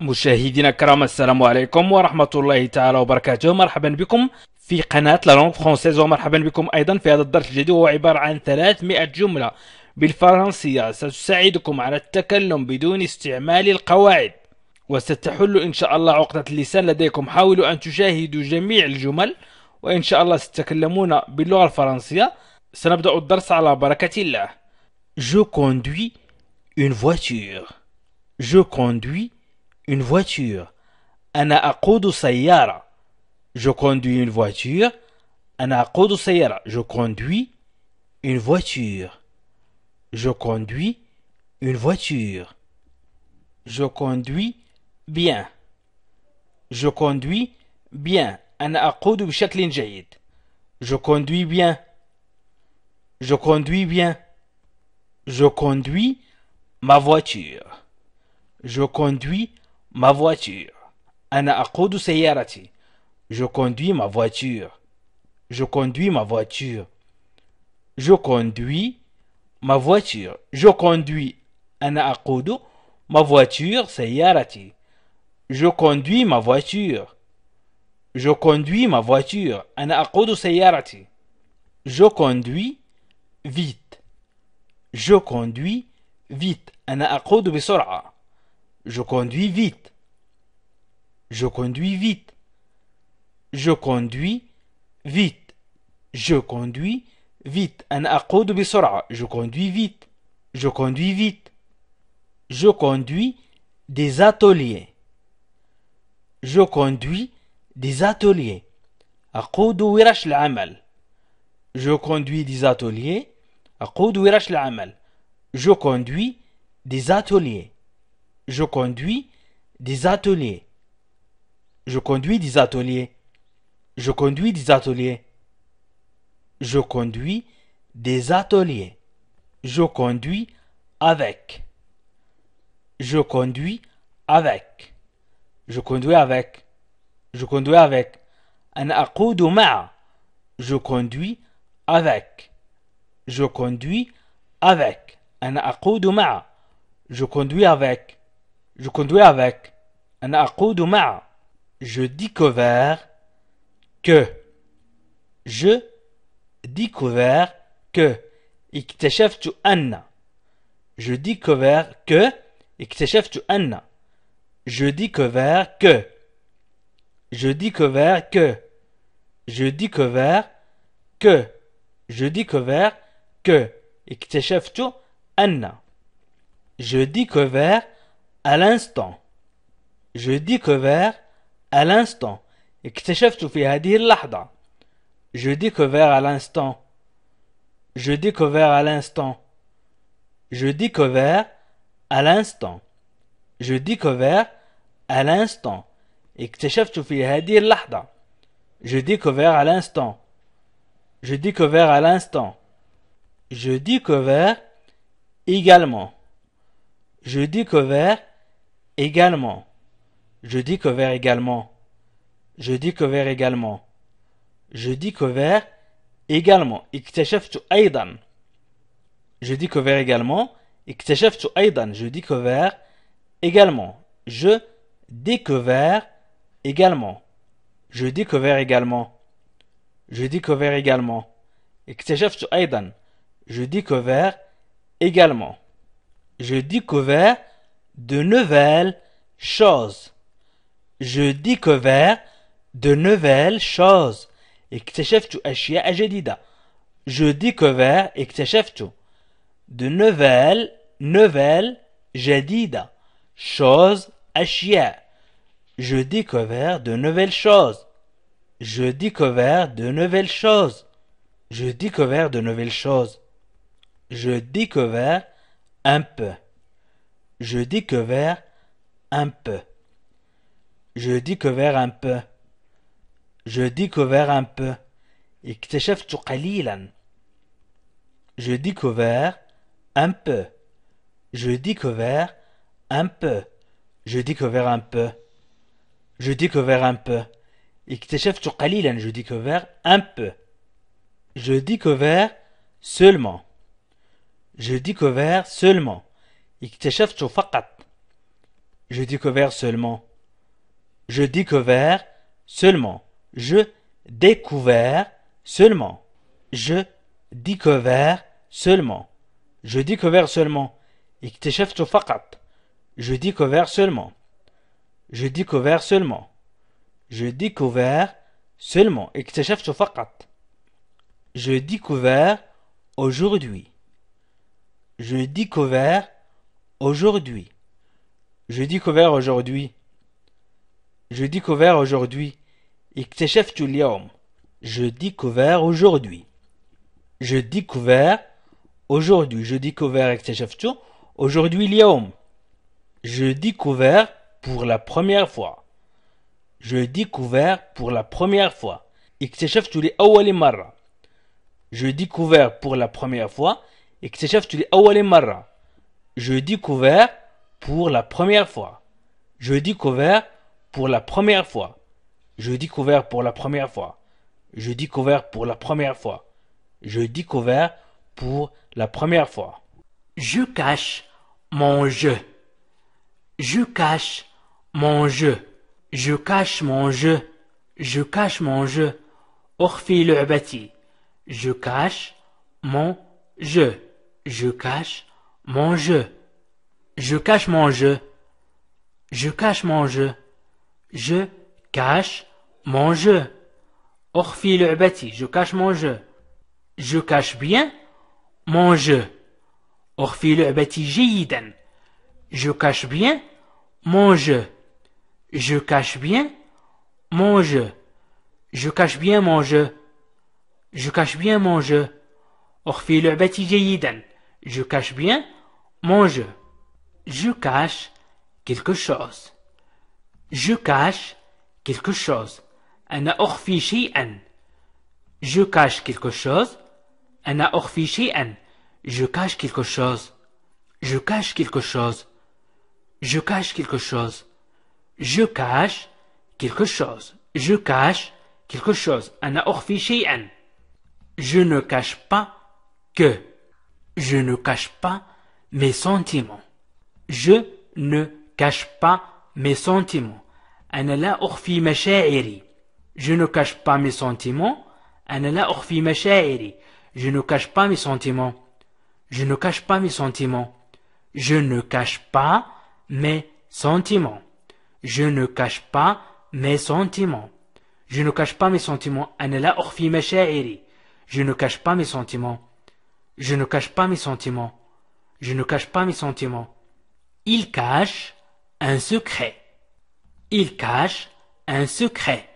مشاهدينا الكرام السلام عليكم ورحمة الله تعالى وبركاته مرحبا بكم في قناة لا لونغ فرونسيز ومرحبا بكم أيضا في هذا الدرس الجديد وهو عبارة عن 300 جملة بالفرنسية ستساعدكم على التكلم بدون استعمال القواعد وستحل إن شاء الله عقدة اللسان لديكم حاولوا أن تشاهدوا جميع الجمل وإن شاء الله ستتكلمون باللغة الفرنسية سنبدأ الدرس على بركة الله Je conduis une voiture. Je conduis une voiture. Je conduis une voiture. Je conduis une voiture. Je conduis une voiture. Je conduis bien. Je conduis bien. Je conduis bien. Je conduis bien. Je conduis ma voiture. Je conduis ma voiture. un ma voiture. Je conduis ma voiture. Je conduis ma voiture. Je conduis ma voiture. Je conduis. ana ma voiture Je conduis ma voiture. Je conduis ma voiture. un أقود Je conduis vite. Je conduis vite. ana je conduis vite. Je conduis vite. Je conduis vite. Je conduis vite. Je conduis vite. Je conduis vite. Je conduis des ateliers. Je conduis des ateliers. Je conduis des ateliers. Je conduis des ateliers. Je conduis des ateliers. Je conduis des ateliers. Je conduis des ateliers. Je conduis des ateliers. Je conduis avec. Je conduis avec. Je conduis avec. Je conduis avec. Je conduis avec. Je conduis avec. Je conduis avec. Je conduis avec. Je découvre que. Je découvert que. tu Anna. Je découvre que. tu Anna. Je découvre que. Je découvre que. Je découvre que. Je découvre que. tu Anna. Je vert à l'instant je dis que vers à l'instant اكتشفت في هذه اللحظة je dis que vers à l'instant je dis que vers à l'instant je dis que vers à l'instant je dis que vers à l'instant اكتشفت في هذه اللحظة je dis que vers à l'instant je dis que vers à l'instant je dis que vers également je dis que vers Également. Je dis que vert également. Je dis que vert également. Je dis que vert également. Et sur Aïdan. Je dis que vert également. et sur Aïdan. Je dis que vert également. Je dis que vert également. Je dis que vert également. Je vert également. sur Aïdan. Je dis que vert également. Je dis également de nouvelles choses. Je découvert de nouvelles choses. et اكتشفت أشياء جديدة. Je découvert tout. de nouvelles nouvelles جديدة. Choses أشياء. Je découvert de nouvelles choses. Je découvert de nouvelles choses. Je découvert de nouvelles choses. Je découvert un peu. Je découvert un peu. Je découvert un peu. Je découvert un peu. Et اكتشفت قليلا. Je découvert un peu. Je découvert un peu. Je découvert un peu. Je découvert un peu. اكتشفت قليلا. Je découvert un peu. Je découvert seulement. Je découvert seulement. اكتشفت seulement, Je découvert seulement. Je découvert seulement. Je découvert seulement. Je découvert seulement. Je découvert seulement. اكتشفت seulement, Je découvert seulement. Je découvert seulement. Je découvert seulement. اكتشفت فقط. Je découvert aujourd'hui. Je découvert Aujourd'hui. Je découvert aujourd'hui. Je découvert aujourd'hui. Je découvert aujourd'hui. Je découvert aujourd'hui. Je découvert اكتشفت aujourd'hui Je découvert pour la première fois. Je découvert pour la première fois. la première fois. Je découvert pour la première fois. Je découvert pour la première fois. Je découvert pour la première fois. Je découvert pour la première fois. Je découvert pour la première fois. Je découvert pour la première fois. Je cache mon jeu. Je cache mon jeu. Je cache mon jeu. Je cache mon jeu. le bâti Je cache mon jeu. Je cache mon jeu. Je cache mon jeu. Je cache mon jeu. Je cache mon jeu. Orphile لعبتي. Je cache mon jeu. Je cache bien mon jeu. أخفي Je cache bien mon jeu. Je cache bien mon jeu. Je cache bien mon jeu. Je cache bien mon jeu. Je cache bien mon jeu. Je cache quelque chose. Je cache quelque chose. أنا أخفي شيئا. Je cache quelque chose. أنا أخفي شيئا. Je cache quelque chose. Je cache quelque chose. Je cache quelque chose. Je cache quelque chose. Je cache quelque chose. أنا أخفي شيئا. Je ne cache pas que. Je ne cache pas mes sentiments. Je ne cache pas mes sentiments. Je ne cache pas mes sentiments. Je ne cache pas mes sentiments. Je ne cache pas mes sentiments. Je ne cache pas mes sentiments. Je ne cache pas mes sentiments. Je ne cache pas mes sentiments. Je ne cache pas mes sentiments. Je ne cache pas mes sentiments je ne cache pas mes sentiments. Il cache un secret. Il cache un secret.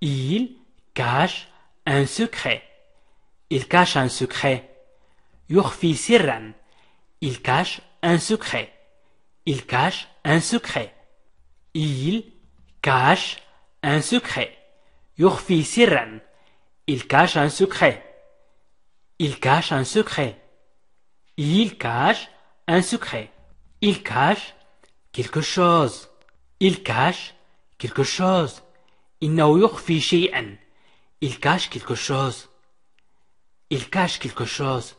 Il cache un secret. Il cache un secret. Yurfi sirran. Il cache un secret. Il cache un secret. Il cache un secret. Yurfi sirran. Il cache un secret. Il cache un secret. Il cache un secret. Il cache quelque chose. Il cache quelque chose. Il cache quelque chose. Il cache quelque chose.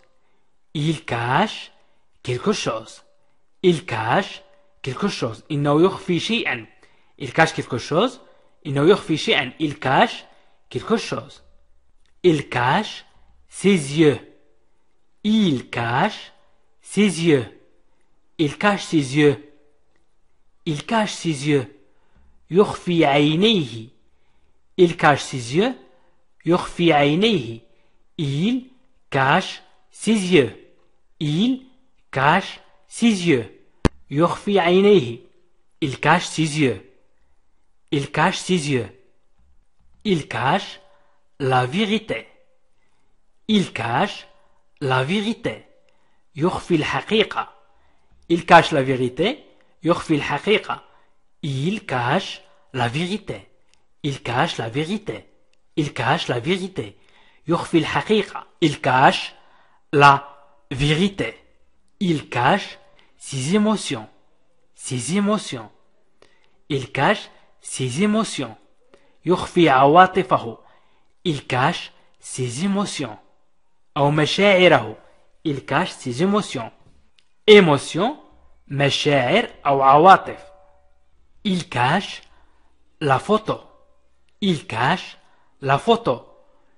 Il cache quelque chose. Il cache quelque chose. Il cache quelque chose. Il cache quelque chose. Il cache ses yeux. Il cache ses yeux. Il cache ses yeux. Il cache ses yeux. يخفي عينيه. Il cache ses yeux. يخفي Il cache ses yeux. Il cache ses yeux. Il cache ses yeux. Il cache ses yeux. Il cache la vérité. Il cache la vérité. Yurfil haqiqa. Il cache la vérité. Yurfil haqiqa. Il cache la vérité. Il cache la vérité. Il cache la vérité. Il cache la vérité. Il cache ses émotions. Ses émotions. Il cache ses émotions. Yurfi Il cache ses émotions. أو مشاعره il cache ses émotions émotions مشاعر أو عواطف il cache la photo il cache la photo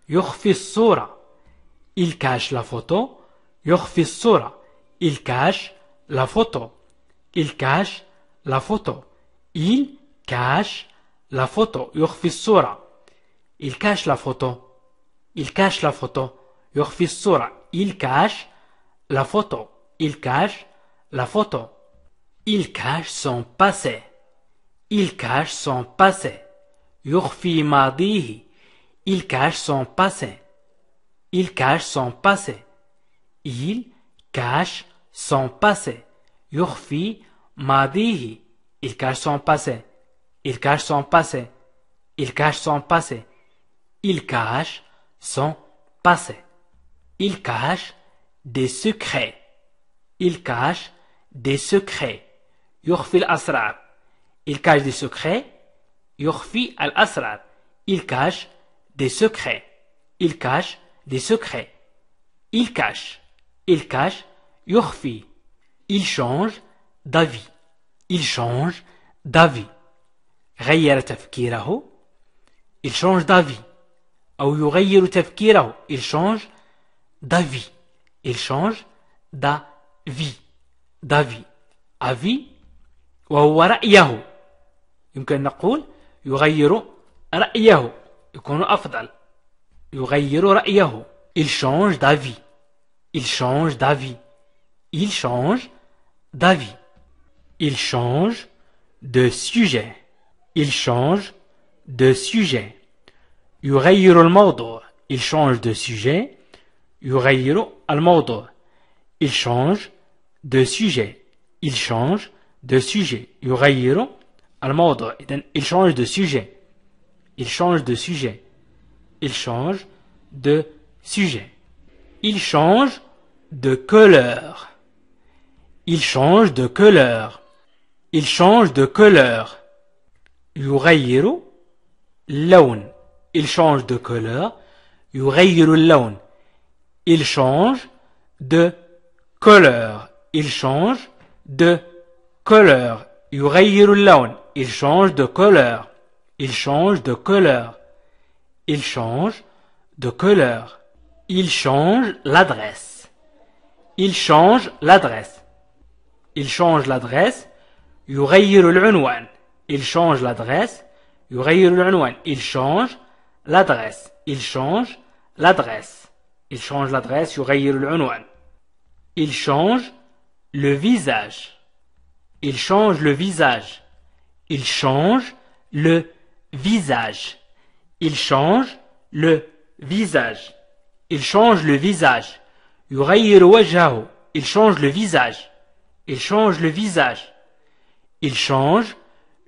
يخفي الصورة il cache la photo يخفي الصورة il cache la photo il cache la photo il cache la photo يخفي الصورة il cache la photo il cache la photo il cache la photo il cache la photo il cache son passé il cache son passé Yurfi madihi, il cache son passé il cache son passé il cache son passé il cache son passé il cache son passé il cache son passé il cache son passé il cache des secrets. Il cache des secrets. Yurfi al-asrar. Il cache des secrets. Yurfi al-asrar. Il cache des secrets. Il cache des secrets. Il cache. Il cache. Yurfi. Il change d'avis. Il change d'avis. غير تفكيره. Il change d'avis. Ou يغير Il change d'avis. Il change d'avis. D'avis. Avis. وهو رأيه يمكن نقول يغير رأيه يكون أفضل يغير رأيه il change d'avis il change d'avis il change d'avis il change de sujet il change de sujet يغير الموضوع il change de sujet il change de sujet. Il change de sujet. Il change de sujet. Il change de sujet. Il change de sujet. Il change de couleur. Il change de couleur. Il change de couleur. يغير اللون. Il change de couleur. يغير اللون. Il change de couleur. Il change de couleur. Il change de couleur. Il change de couleur. Il change de couleur. Il change l'adresse. Il change l'adresse. Il change l'adresse. Il change l'adresse. Il change l'adresse. Il change l'adresse. Il change l'adresse, Il change le visage. Il change le visage. Il change le visage. Il change le visage. Il change le visage. Il change le visage. Il change le visage. Il change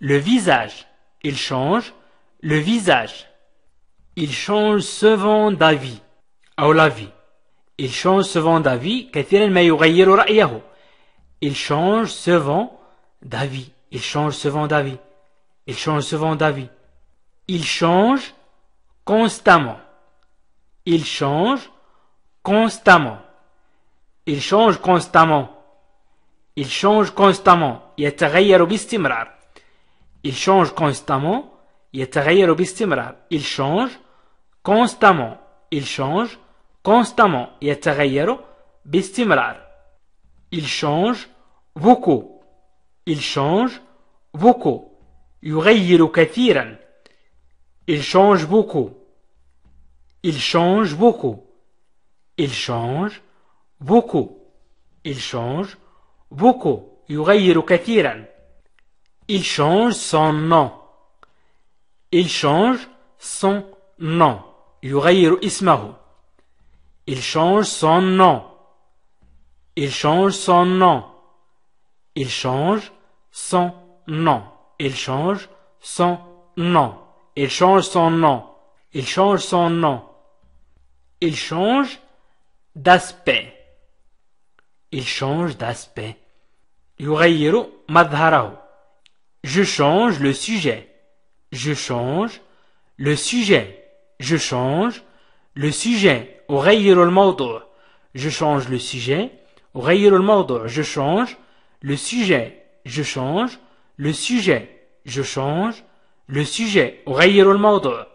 le visage. Il change le visage. Il change souvent d'avis la vie, Il change souvent d'avis Il change souvent d'avis. Il change souvent d'avis. Il change souvent d'avis. Il change constamment. Il change constamment. Il change constamment. Il change constamment. Il change constamment. Il change constamment. Il change constamment et باستمرار il change beaucoup il change beaucoup il change beaucoup il change beaucoup il change beaucoup il change beaucoup il change son nom il change son nom il change son nom. Il change son nom. Il change son nom. Il change son nom. Il change son nom. Il change son nom. Il change d'aspect. Il change d'aspect. Je change le sujet. Je change le sujet. Je change le sujet le الموضوع je change le sujet le الموضوع je change le sujet je change le sujet je change le sujet le الموضوع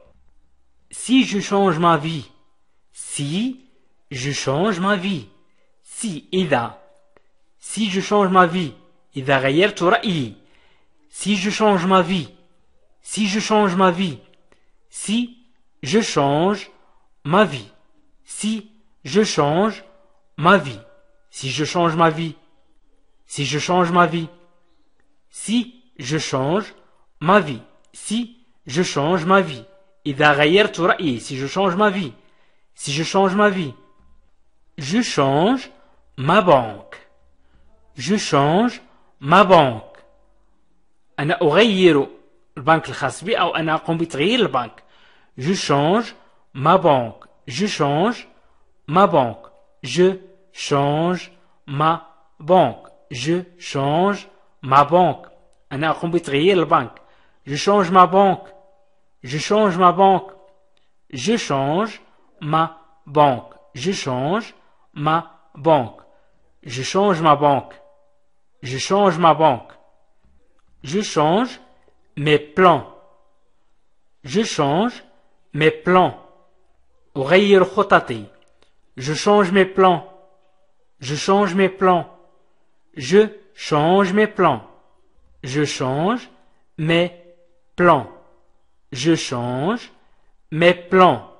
si je change ma vie si je change ma vie si ida, si je change ma vie ida غيرت رأيي si je change ma vie si je change ma vie si je change ma vie. Si je change ma vie. Si je change ma vie. Si je change ma vie. Si je change ma vie. Si je change ma vie. tu tout et si je change ma vie si je change ma vie je change ma banque je change ma banque banque je change ma banque, je change, ma banque, je change, ma banque, je change, ma banque. Un Je change ma banque. Je change ma banque. Je change ma banque. Je change ma banque. Je change ma banque. Je change ma banque. Je change mes plans. Je change mes plans. Je change mes plans. Je change mes plans. Je change mes plans. Je change mes plans. Je change mes plans. Je change mes plans.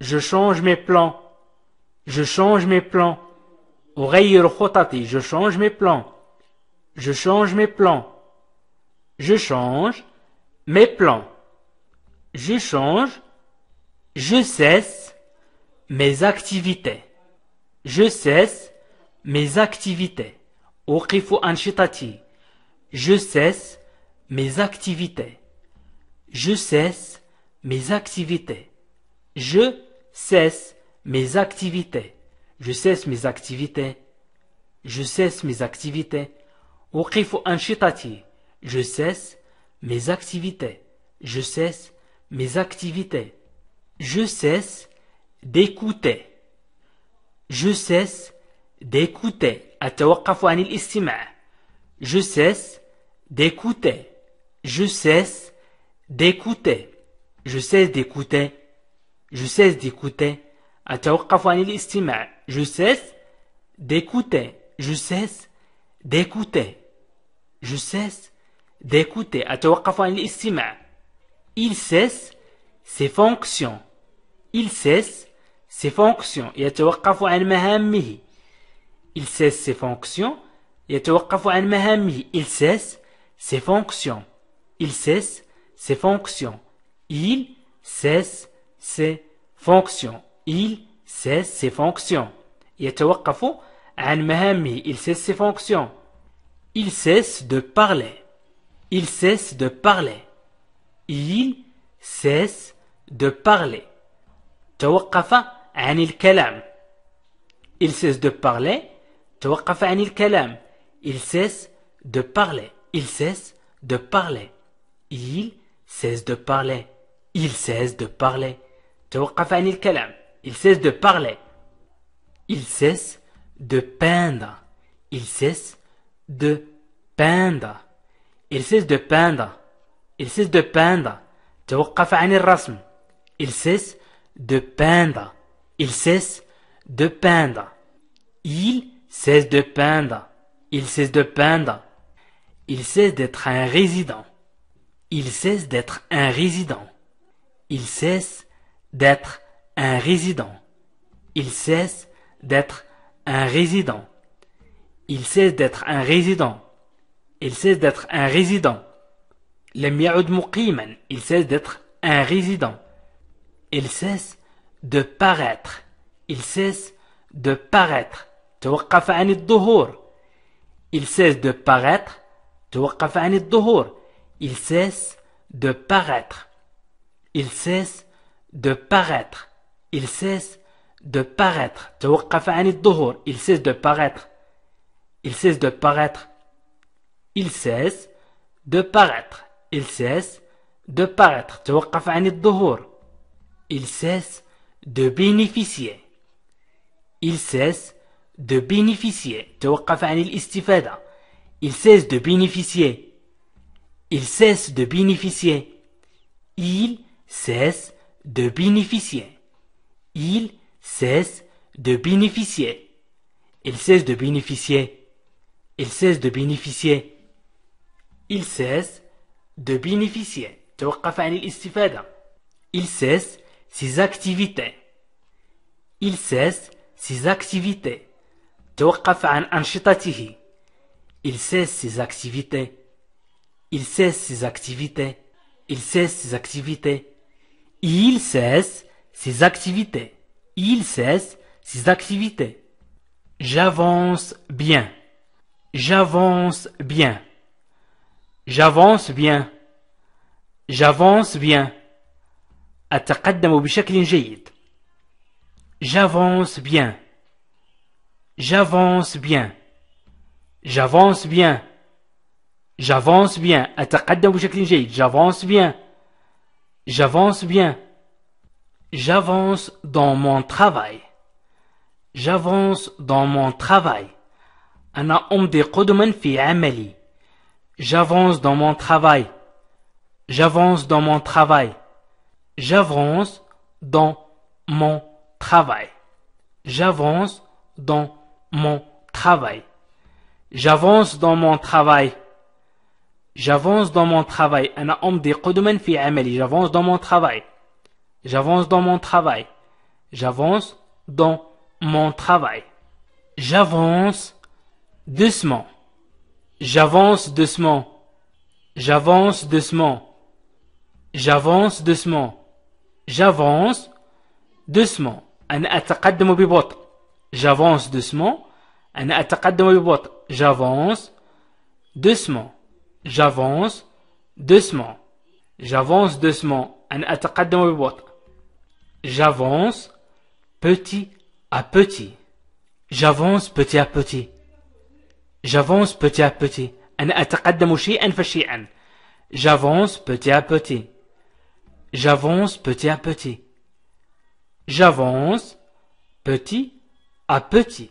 Je change mes plans. Je change mes plans. Je change mes plans. Je change mes plans. Je change je cesse mes activités. Je cesse mes activités. Je cesse mes activités. Je cesse mes activités. Je cesse mes activités. Je cesse mes activités. Je cesse mes activités. Je cesse mes activités. Je cesse mes activités. Je cesse d'écouter. Je cesse d'écouter. أتوقف عن الاستماع. Je cesse d'écouter. Je cesse d'écouter. Je cesse d'écouter. Je cesse d'écouter. أتوقف عن الاستماع. Je cesse d'écouter. Je cesse d'écouter. Je cesse d'écouter. أتوقف عن الاستماع. Il cesse ses fonctions. Il cesse ses fonctions. Il cesse ses fonctions. Il cesse ses fonctions. Il cesse ses fonctions. Il cesse ses fonctions. Il cesse ses fonctions. Il cesse ses fonctions. Il cesse de parler. Il cesse de parler. Il cesse de parler. توقف عن الكلام il cesse de parler توقف عن الكلام il cesse de parler il cesse de parler il cesse de parler il cesse de parler توقف عن الكلام il cesse de parler il cesse de peindre il cesse de peindre il cesse de peindre il cesse de peindre توقف عن الرسم il cesse de peindre. Il cesse de peindre. Il cesse de peindre. Il cesse de peindre. Il cesse d'être un résident. Il cesse d'être un résident. Il cesse d'être un résident. Il cesse d'être un résident. Il cesse d'être un résident. Il cesse d'être un résident. Il cesse d'être un résident. Il cesse de paraître. Il cesse de paraître. توقف عن الظهور. Il cesse de paraître. توقف عن الظهور. Il cesse de paraître. Il cesse de paraître. Il cesse de paraître. توقف عن الظهور. Il cesse de paraître. Il cesse de paraître. Il cesse de paraître. Il cesse de paraître. توقف عن الظهور. Il cesse de bénéficier. Il cesse de bénéficier. Il cesse de bénéficier. Il cesse de bénéficier. Il cesse de bénéficier. Il cesse de bénéficier. Il cesse de bénéficier. Il cesse de bénéficier. Il cesse de bénéficier. Il cesse ses activités. Il cesse ses activités. Il cesse ses activités. Il cesse ses activités. Il cesse ses activités. Il cesse ses activités. Il cesse ses activités. J'avance bien. J'avance bien. J'avance bien. J'avance bien. أتقدم بشكل J'avance bien. J'avance bien. J'avance bien. J'avance bien. أتقدم بشكل J'avance bien. J'avance bien. J'avance dans mon travail. J'avance dans mon travail. J'avance dans mon travail. J'avance dans mon travail. J'avance dans mon travail. J'avance dans mon travail. J'avance dans mon travail. J'avance dans mon travail. J'avance dans mon travail. J'avance dans mon travail. J'avance dans mon travail. J'avance doucement. J'avance doucement. J'avance doucement. J'avance doucement j'avance doucement. J'avance doucement. J'avance doucement. J'avance doucement. J'avance doucement. J'avance petit à petit. J'avance petit à petit. J'avance petit à petit. J'avance petit à petit. J'avance petit à petit. J'avance petit à petit.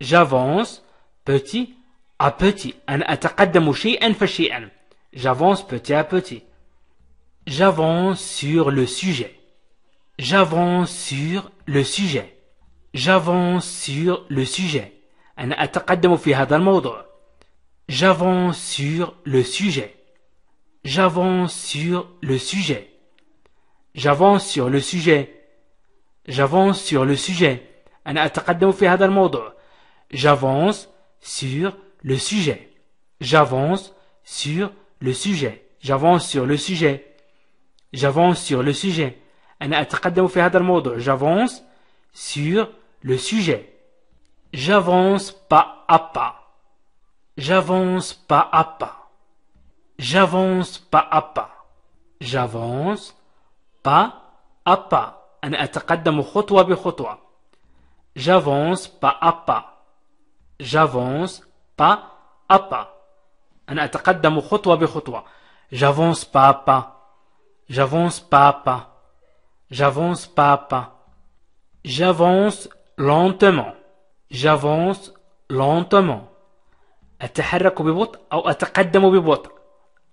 J'avance petit à petit. J'avance petit à petit. J'avance sur le sujet. J'avance sur le sujet. J'avance sur le sujet. J'avance sur le sujet. J'avance sur le sujet j'avance sur le sujet j'avance sur le sujet j'avance sur le sujet j'avance sur le sujet j'avance sur le sujet j'avance sur le sujet j'avance sur le sujet j'avance pas à pas j'avance pas à pas j'avance pas à pas j'avance Pas à pas. أنا أتقدم خطوة بخطوة. J'avance pas à pas. J'avance pas à pas. أنا أتقدم خطوة بخطوة. J'avance pas à pas. J'avance pas à pas. J'avance pas à pas. J'avance lentement. J'avance lentement. أتحرك ببطء أو أتقدم ببطء.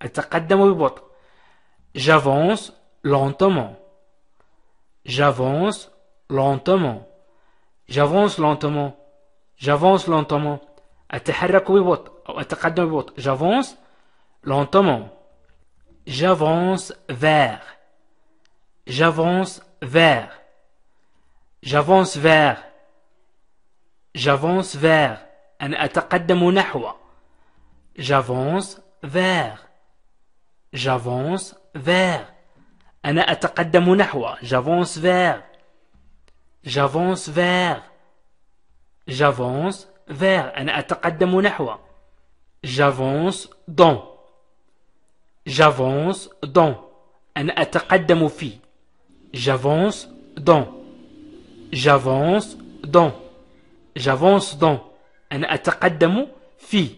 أتقدم ببطء. J'avance lentement. J'avance lentement. J'avance lentement. J'avance lentement. J'avance lentement. J'avance vers. J'avance vers. J'avance vers. J'avance vers. J'avance vers. J'avance vers. Ana أتقدم j'avance vers j'avance vers j'avance vers Ana أتقدم nahwa. j'avance dans j'avance dans Ana أتقدم fi. j'avance dans j'avance dans j'avance dans Ana أتقدم fi.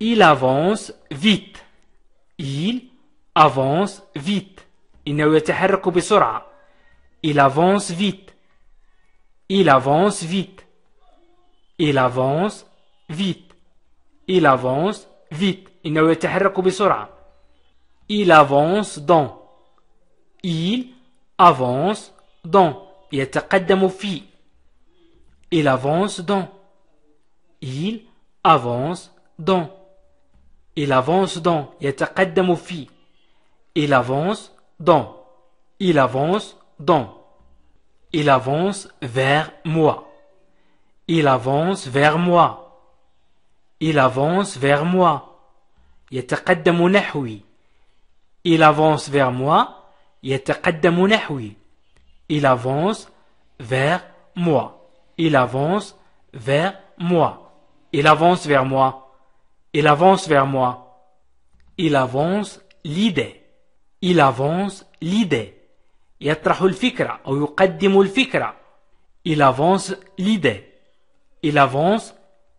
il avance vite il avance vite إنه Il avance vite. Il avance vite. Il avance vite. Il avance vite. il يتحرك بسرعة. Il avance dans. Il avance dans. يتقدم في. Il avance dans. Il avance dans. Il avance dans. يتقدم في. Il avance dans. Il avance dans. Il avance vers moi. Il avance vers moi. Il avance vers moi. يتقدم نحوي. Il avance vers moi. يتقدم نحوي. Il avance vers moi. Il avance vers moi. Il avance vers moi. Il avance vers moi. Il avance l'idée il avance l'idée. يطرح Il avance l'idée. Il avance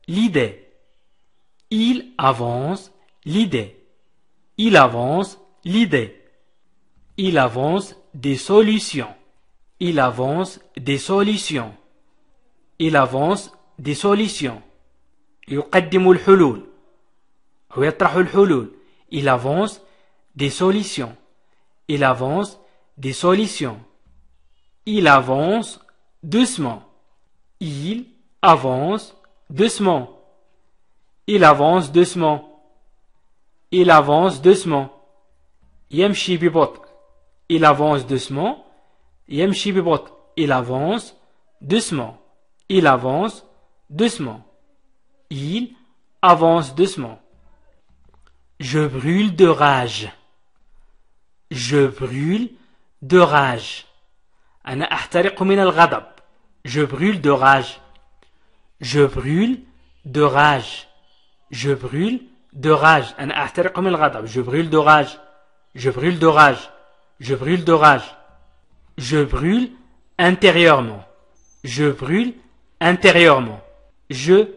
l'idée. Il avance l'idée. Il avance l'idée. Il avance des solutions. Il avance des solutions. Il avance des solutions. Il avance des solutions. Il avance des solutions. Il avance doucement. Il avance doucement. Il avance doucement. Il avance doucement. Yemshi bibot. Il avance doucement. Yemshi Il avance doucement. Il avance doucement. Il avance doucement. Je brûle de rage. Je brûle de rage. Je brûle de rage. Je brûle de rage. Je brûle de rage. Je brûle de rage. Je brûle de rage. Je brûle de rage. Je brûle intérieurement. Je brûle intérieurement. Je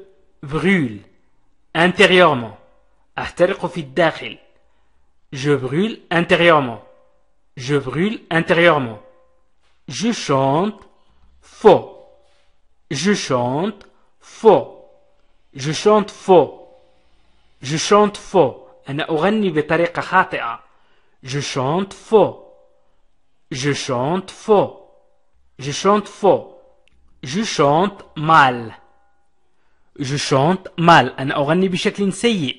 brûle intérieurement. Je brûle intérieurement. Je brûle intérieurement. Je chante faux. Je chante faux. Je chante faux. Je chante faux. أنا أغني بطريقة Je chante faux. Je chante faux. Je chante faux. Je chante mal. Je chante mal. أنا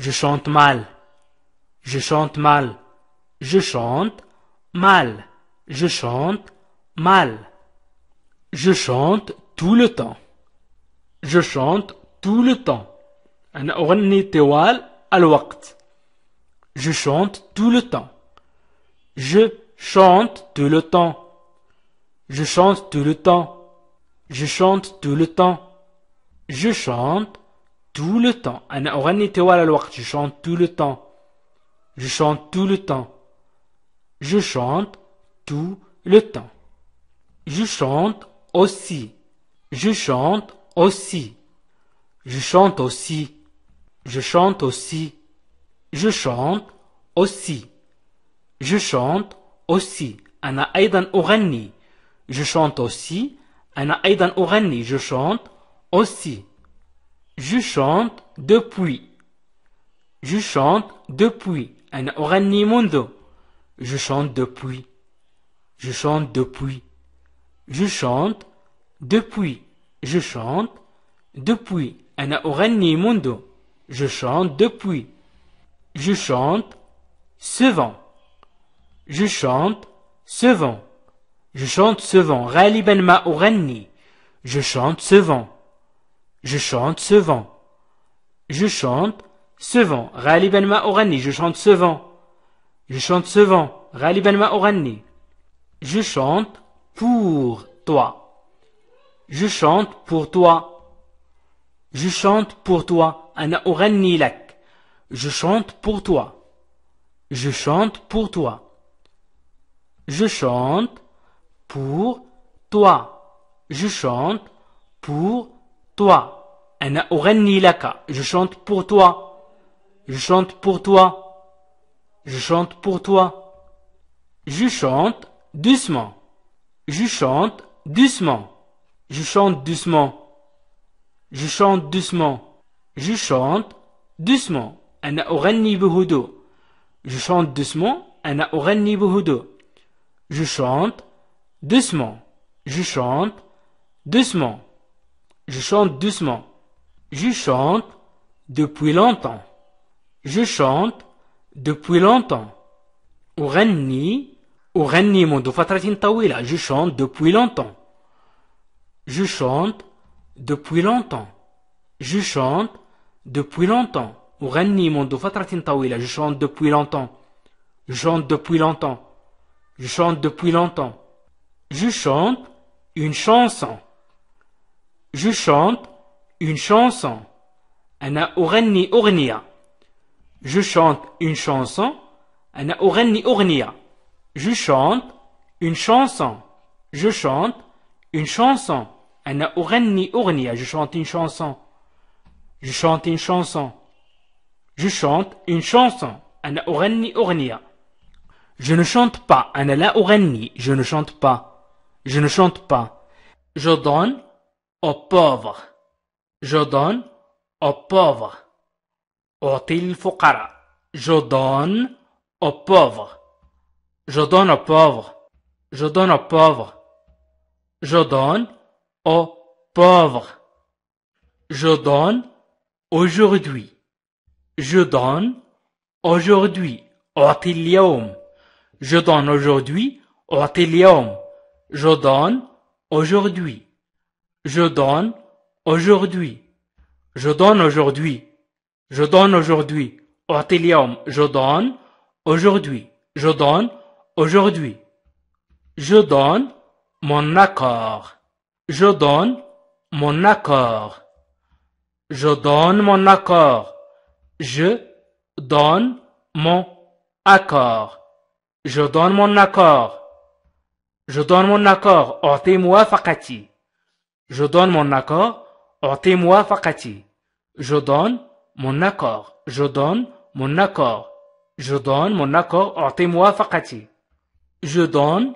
Je chante mal. Je chante mal. Je chante mal. Je chante mal. Je chante tout le temps. Je chante tout le temps. Je chante tout le temps. Je chante tout le temps. Je chante tout le temps. Je chante tout le temps. Je chante tout le temps. Je chante tout le temps. Je chante tout le temps. Je chante tout le temps. Je chante aussi. Je chante aussi. Je chante aussi. Je chante aussi. Je chante aussi. Je chante aussi. Je chante aussi. Je chante aussi. Je chante depuis. Je chante depuis. je mundo. mundo. Je chante depuis. Je chante depuis. Je chante depuis. Je chante depuis. Je chante depuis. Je chante vent. Je chante vent Je chante rali Raliban ma Je chante vent Je chante vent Je chante souvent. Raliban ma Je chante vent. Je chante ce vent. Je chante pour toi. Je chante pour toi. Je chante pour toi. Je chante pour toi. Je chante pour toi. Je chante pour toi. Je chante pour toi. Je chante pour toi. Je chante pour toi. Je chante pour toi. Je chante doucement. Je chante doucement. Je chante doucement. Je chante doucement. Je chante doucement. أنا أغني بهدوء. Je chante doucement. Je chante doucement. Je chante doucement. Je chante doucement. Je chante depuis longtemps. Je chante depuis longtemps. Je chante mon فترة Je chante depuis longtemps. Je chante depuis longtemps. Je chante depuis longtemps. mon Je chante depuis longtemps. Je chante depuis longtemps. Je chante depuis longtemps. Je chante une chanson. Je chante une chanson. Ana je chante une chanson. Je chante une chanson. Je chante une chanson. Je chante une chanson. Je chante une chanson. Je chante une chanson. Je ne chante pas. Je ne chante pas. Je ne chante pas. Je donne aux pauvres. Je donne aux pauvres. Je donne aux pauvres. Je donne aux pauvres. Je donne aux pauvres. Je donne aux pauvres. Je donne aujourd'hui. Je donne aujourd'hui. Je donne aujourd'hui. Je donne aujourd'hui. Je donne aujourd'hui. Je donne aujourd'hui. Je donne aujourd'hui. Ortelium, je donne. Aujourd'hui, je donne. Aujourd'hui. Je donne mon accord. Je donne mon accord. Je donne mon accord. Je donne mon accord. Je donne mon accord. Je donne mon accord. donne moi Fakati. Je donne mon accord. donne moi Fakati. Je donne mon accord. Je donne mon accord. Je donne mon accord. Je donne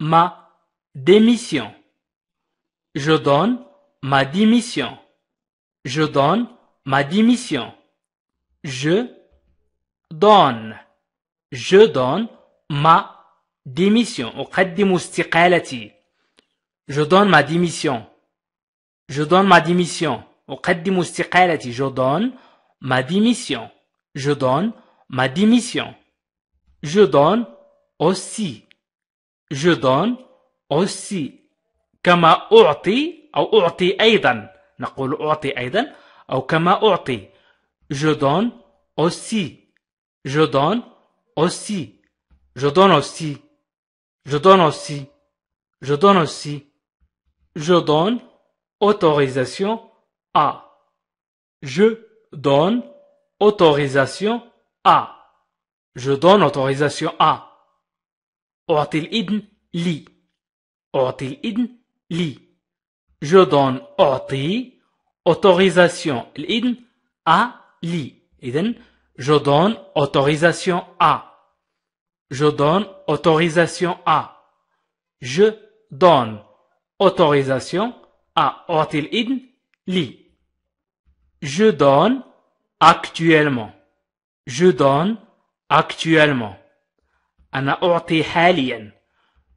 ma démission. Je donne ma démission. Je donne ma démission. Je donne. Je donne ma démission. Je donne ma démission. Je donne ma démission. Je donne ma démission. Je donne ma démission. Je donne aussi. Je donne aussi. نقول kama je donne aussi je donne aussi je donne aussi je donne aussi je donne aussi je donne autorisation à je donne autorisation à. Je donne autorisation à. أعطي li li أعطي idn li Je donne autorisation à li je donne autorisation à. Je donne autorisation à. Je donne autorisation à. li je donne actuellement. Je donne actuellement. Ana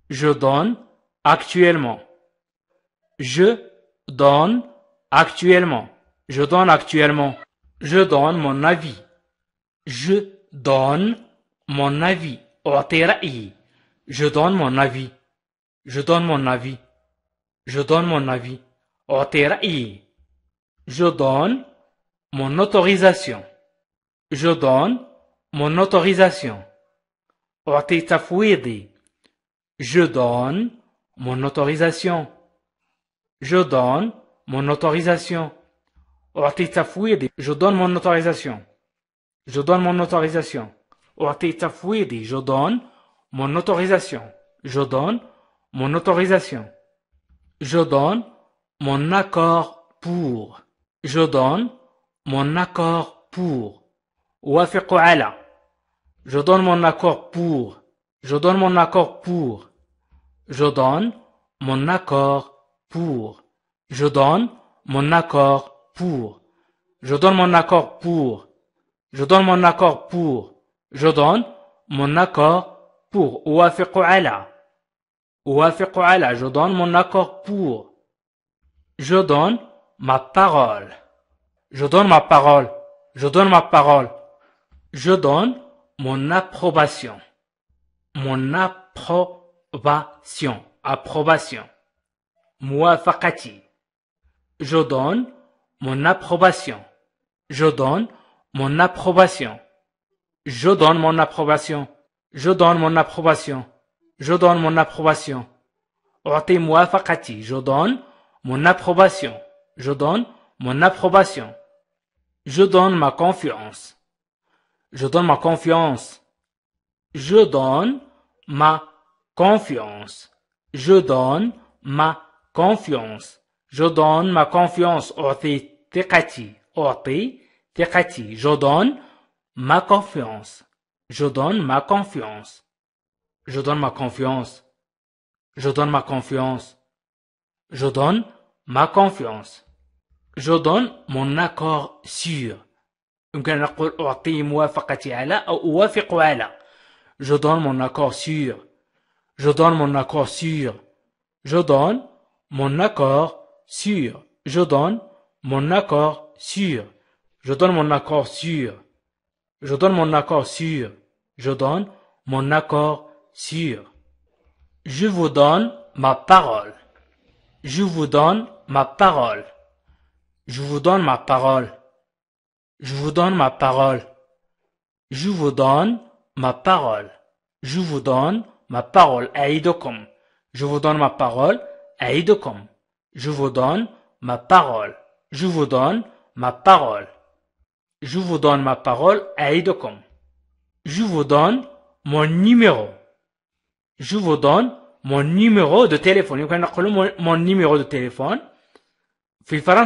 Je donne actuellement. Je donne actuellement. Je donne actuellement. Je donne mon avis. Je donne mon avis. Je donne mon avis. Je donne mon avis. Je donne mon avis. Je donne mon autorisation. Je donne mon autorisation. Je donne mon autorisation. Je donne mon autorisation. Je donne mon autorisation. Je donne mon autorisation. Je donne mon autorisation. Je donne mon autorisation. Je donne mon accord pour. Je donne mon accord pour. Je donne mon accord pour. Je donne mon accord pour. Je donne mon accord pour. Je donne mon accord pour. Je donne mon accord pour. Je donne mon accord pour. Je donne mon accord pour. Je donne mon accord pour. Je donne ma parole. Je donne ma parole. Je donne ma parole. Je donne mon approbation. Mon approbation. Approbation. Muafakati. Je donne mon approbation. Je donne mon approbation. Je donne mon approbation. Je donne mon approbation. Je donne mon approbation. Je donne mon approbation. Je donne mon approbation. Je donne ma confiance. Je donne ma confiance. Je donne ma confiance. Je donne ma confiance. Je donne ma confiance. Je donne ma confiance. Je donne ma confiance. Je donne ma confiance. Je donne ma confiance. Je donne ma confiance. Je donne mon accord sûr. Je donne mon accord sûr. Je donne mon accord sûr. Je donne mon accord sûr. Je donne mon accord sûr. Je donne mon accord sûr. Je donne mon accord sûr. Je donne mon accord sûr. Je vous donne ma parole. Je vous donne ma parole. Je vous donne ma parole. Je vous donne ma parole. Je vous donne ma parole. Je vous donne ma parole. Je vous donne ma parole. Je vous donne ma parole. Je vous donne ma parole. Je vous donne ma parole. Je vous donne mon numéro. Je vous donne mon numéro de téléphone. Mon numéro de téléphone.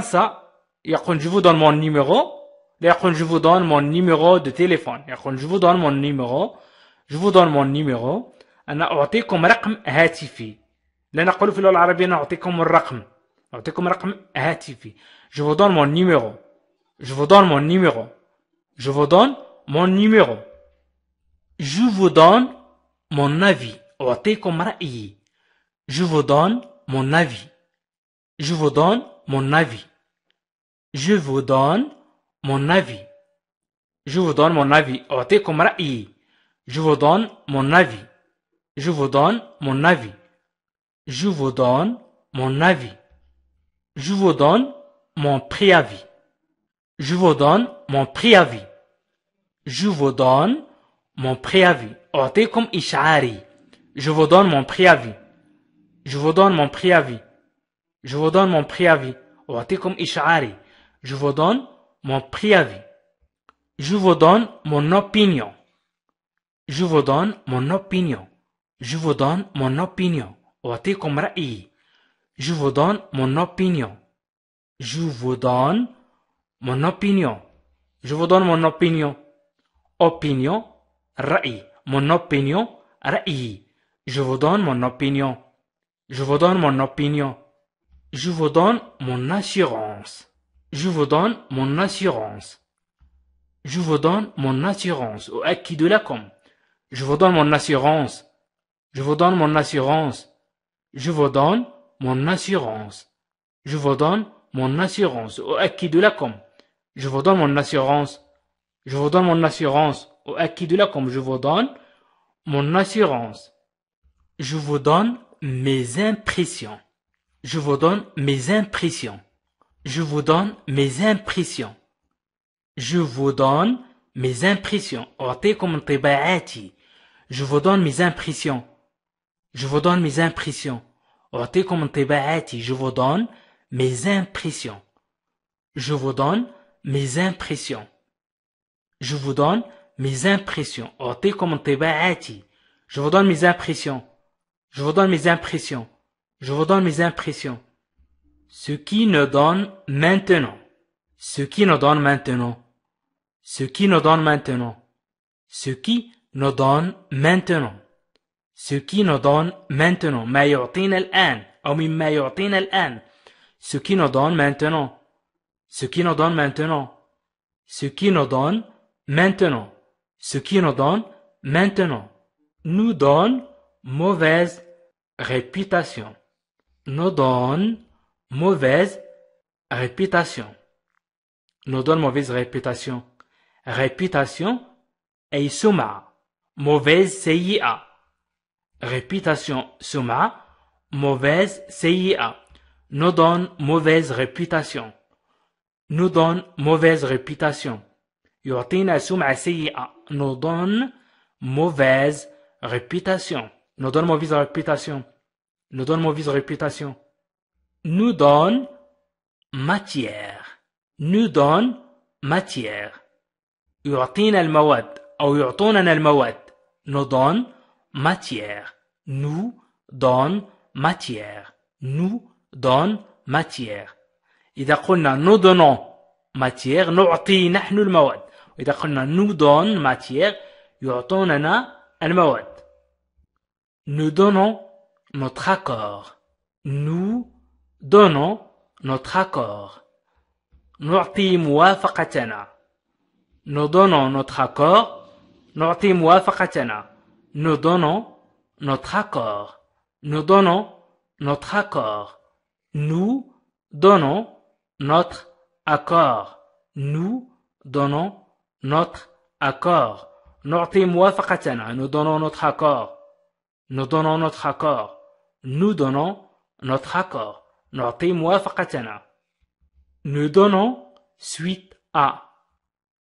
ça je vous donne mon numéro, je vous donne mon numéro de téléphone, je vous donne mon numéro, je vous donne mon numéro, رقم هاتفي لا نقول في الرقم je vous donne mon numéro je vous donne mon numéro je vous donne mon numéro je vous donne mon avis je vous donne mon avis je vous donne mon avis je vous donne mon avis. Je vous donne mon avis. comme Je vous donne mon avis. Je vous donne mon avis. Je vous donne mon avis. Je vous donne mon préavis. Je vous donne mon préavis. Je vous donne mon préavis. Ote comme Je vous donne mon préavis. Je vous donne mon préavis. Je vous donne mon préavis. Ote comme je vous donne mon préavis. Je vous donne mon opinion. Je vous donne mon opinion. Je vous donne mon opinion. Je vous donne mon opinion. Je vous donne mon opinion. Je vous donne mon opinion. Opinion, Rai. Mon opinion, رأيي. Je vous donne mon opinion. Je vous donne mon opinion. Je vous donne mon assurance. Je vous donne mon assurance. Je vous donne mon assurance. au acquis de com. Je vous donne mon assurance. Je vous donne mon assurance. Je vous donne mon assurance. Je vous donne mon assurance. acquis de com. Je vous donne mon assurance. Je vous donne mon assurance. acquis de com. Je vous donne mon assurance. Je vous donne mes impressions. Je vous donne mes impressions. Je vous donne mes impressions. Je vous donne mes impressions. Je vous donne mes impressions. Je vous donne mes impressions. Je vous donne mes impressions. Je vous donne mes impressions. Je vous donne mes impressions. Je vous donne mes impressions. Je vous donne mes impressions. Je vous donne mes impressions. Ce qui nous donne maintenant. Ce qui nous donne maintenant. Ce qui nous donne maintenant. Ce qui nous donne maintenant. Ce qui nous donne maintenant. Ah Ce qui nous donne maintenant. Ce qui nous donne maintenant. Ce qui nous donne maintenant. Ce qui nous donne maintenant. Nous donne mauvaise réputation. Nous donne Mauvaise réputation. Nous donne mauvaise réputation. Réputation et suma. Mauvaise CIA. Réputation summa Mauvaise CIA. Nous donne mauvaise réputation. Nous donne mauvaise réputation. nous donne mauvaise réputation nous donne mauvaise réputation nous donne mauvaise réputation nous donne matière nous donne matière يعطينا المواد أو يعطوننا المواد nous donne matière nous donne matière nous donne matière إذا قلنا nous donnons matière نعطي نحن المواد وإذا قلنا nous donne matière يعطوننا المواد nous donnons notre accord nous Donnons notre accord. Nous donnons notre accord. Nous donnons notre accord. Nous donnons notre accord. Nous donnons notre accord. notre accord. Nous donnons notre accord. Nous donnons notre accord. Nous donnons notre accord suite à Nous donnons suite à.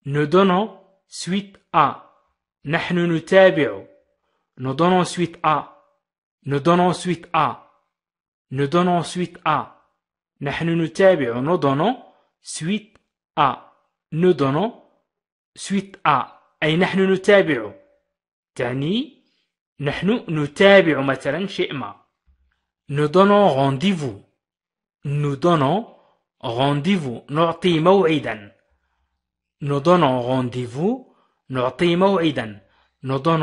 Nous donnons suite à. suite à Nous donnons suite à. Nous donnons suite à. Nous donnons suite à. suite à Nous donnons suite à. Nous donnons suite à. Nous donnons rendez-vous. Nous donnons rendez-vous. Nous donnons rendez-vous. Nous donnons rendez-vous. Nous donnons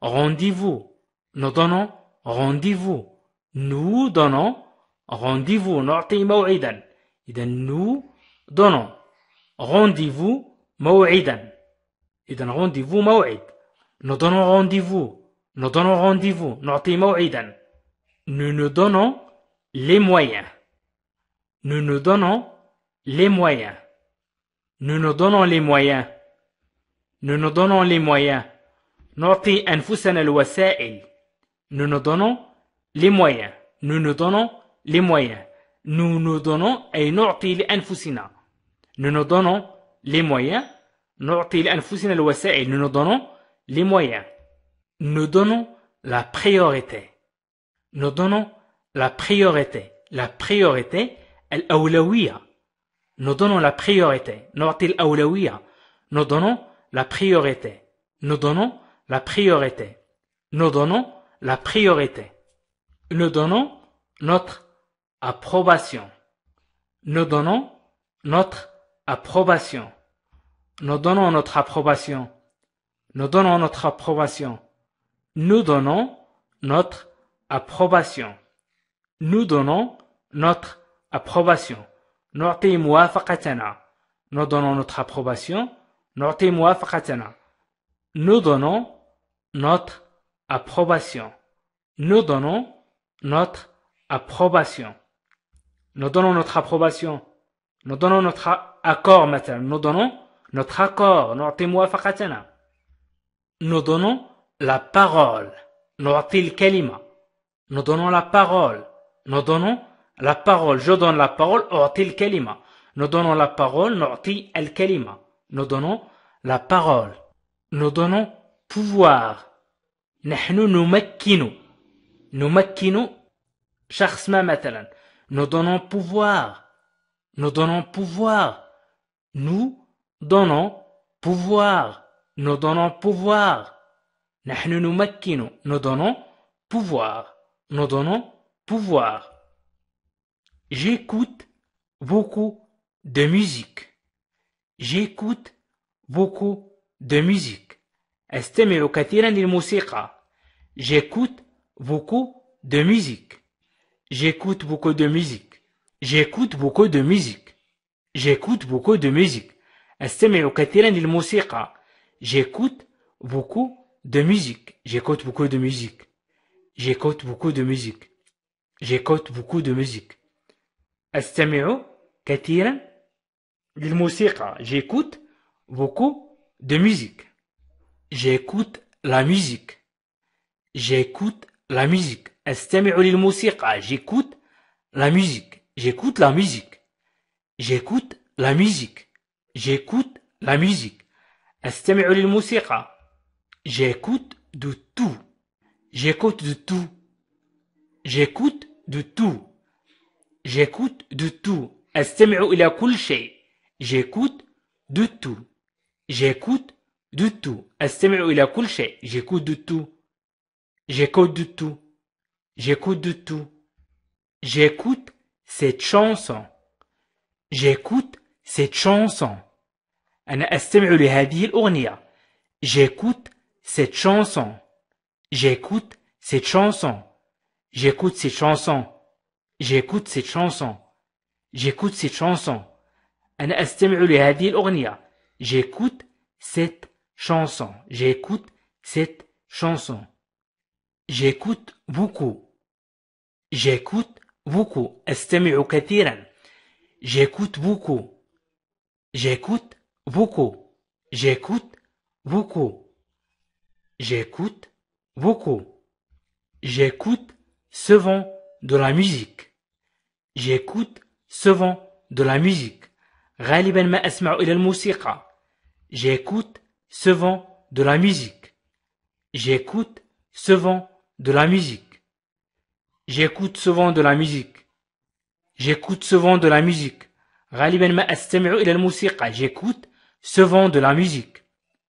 rendez-vous. Nous donnons rendez-vous. nous donnons rendez-vous Nous rendez-vous Nous donnons rendez-vous. Nous donnons rendez-vous. Nous nous donnons les moyens. Nous nous donnons les moyens. Nous nous donnons les moyens. Nous nous donnons les moyens. Nous nous donnons les moyens. Nous nous donnons les moyens. Nous nous donnons à Nous nous donnons les moyens. Nous nous donnons les moyens. Nous donnons la priorité. Nous donnons la priorité. La priorité, nous donnons la priorité nous donnons la priorité nous donnons la priorité nous donnons la priorité nous donnons notre approbation nous donnons notre approbation nous donnons notre approbation nous donnons notre approbation nous donnons notre approbation nous donnons notre approbation. Nous donnons notre approbation. Nous donnons notre approbation. Nous donnons notre approbation. Nous donnons notre approbation. Nous donnons notre accord maintenant. Nous donnons notre accord. Nous donnons la parole. Nous donnons la parole. Nous donnons la parole, je donne la parole, til kalima. Nous donnons la parole, nu'ti al-kalima. Nous donnons la parole. Nous donnons pouvoir. nous نمكن nous شخص ما مثلا nous donnons pouvoir nous donnons pouvoir nous donnons pouvoir nous donnons pouvoir nous nous donnons pouvoir nous donnons pouvoir J'écoute beaucoup de musique. J'écoute beaucoup de musique. كثيرا للموسيقى. J'écoute beaucoup de musique. J'écoute beaucoup de musique. J'écoute beaucoup de musique. J'écoute beaucoup de musique. كثيرا للموسيقى. J'écoute beaucoup de musique. J'écoute beaucoup de musique. J'écoute beaucoup de musique. J'écoute beaucoup de musique. J'écoute beaucoup de musique. J'écoute la musique. J'écoute la musique. J'écoute la musique. J'écoute la musique. J'écoute la musique. J'écoute la musique. J'écoute de tout. J'écoute de tout. J'écoute de tout. J'écoute de tout. J'écoute de tout. J'écoute de tout. J'écoute de tout. J'écoute de tout. J'écoute de tout. J'écoute cette chanson. J'écoute cette chanson. J'écoute cette chanson. J'écoute cette chanson. J'écoute cette chanson j'écoute cette chanson. J'écoute cette chanson. J'écoute cette chanson. J'écoute cette chanson. J'écoute beaucoup. J'écoute beaucoup. J'écoute beaucoup. J'écoute beaucoup. J'écoute beaucoup. J'écoute beaucoup. J'écoute souvent de la musique. J'écoute souvent de la musique. j'écoute ما أسمع إلى الموسيقى. J'écoute souvent de la musique. J'écoute souvent de la musique. J'écoute souvent de la musique. J'écoute souvent de la musique. ma ما أستمع J'écoute souvent de la musique.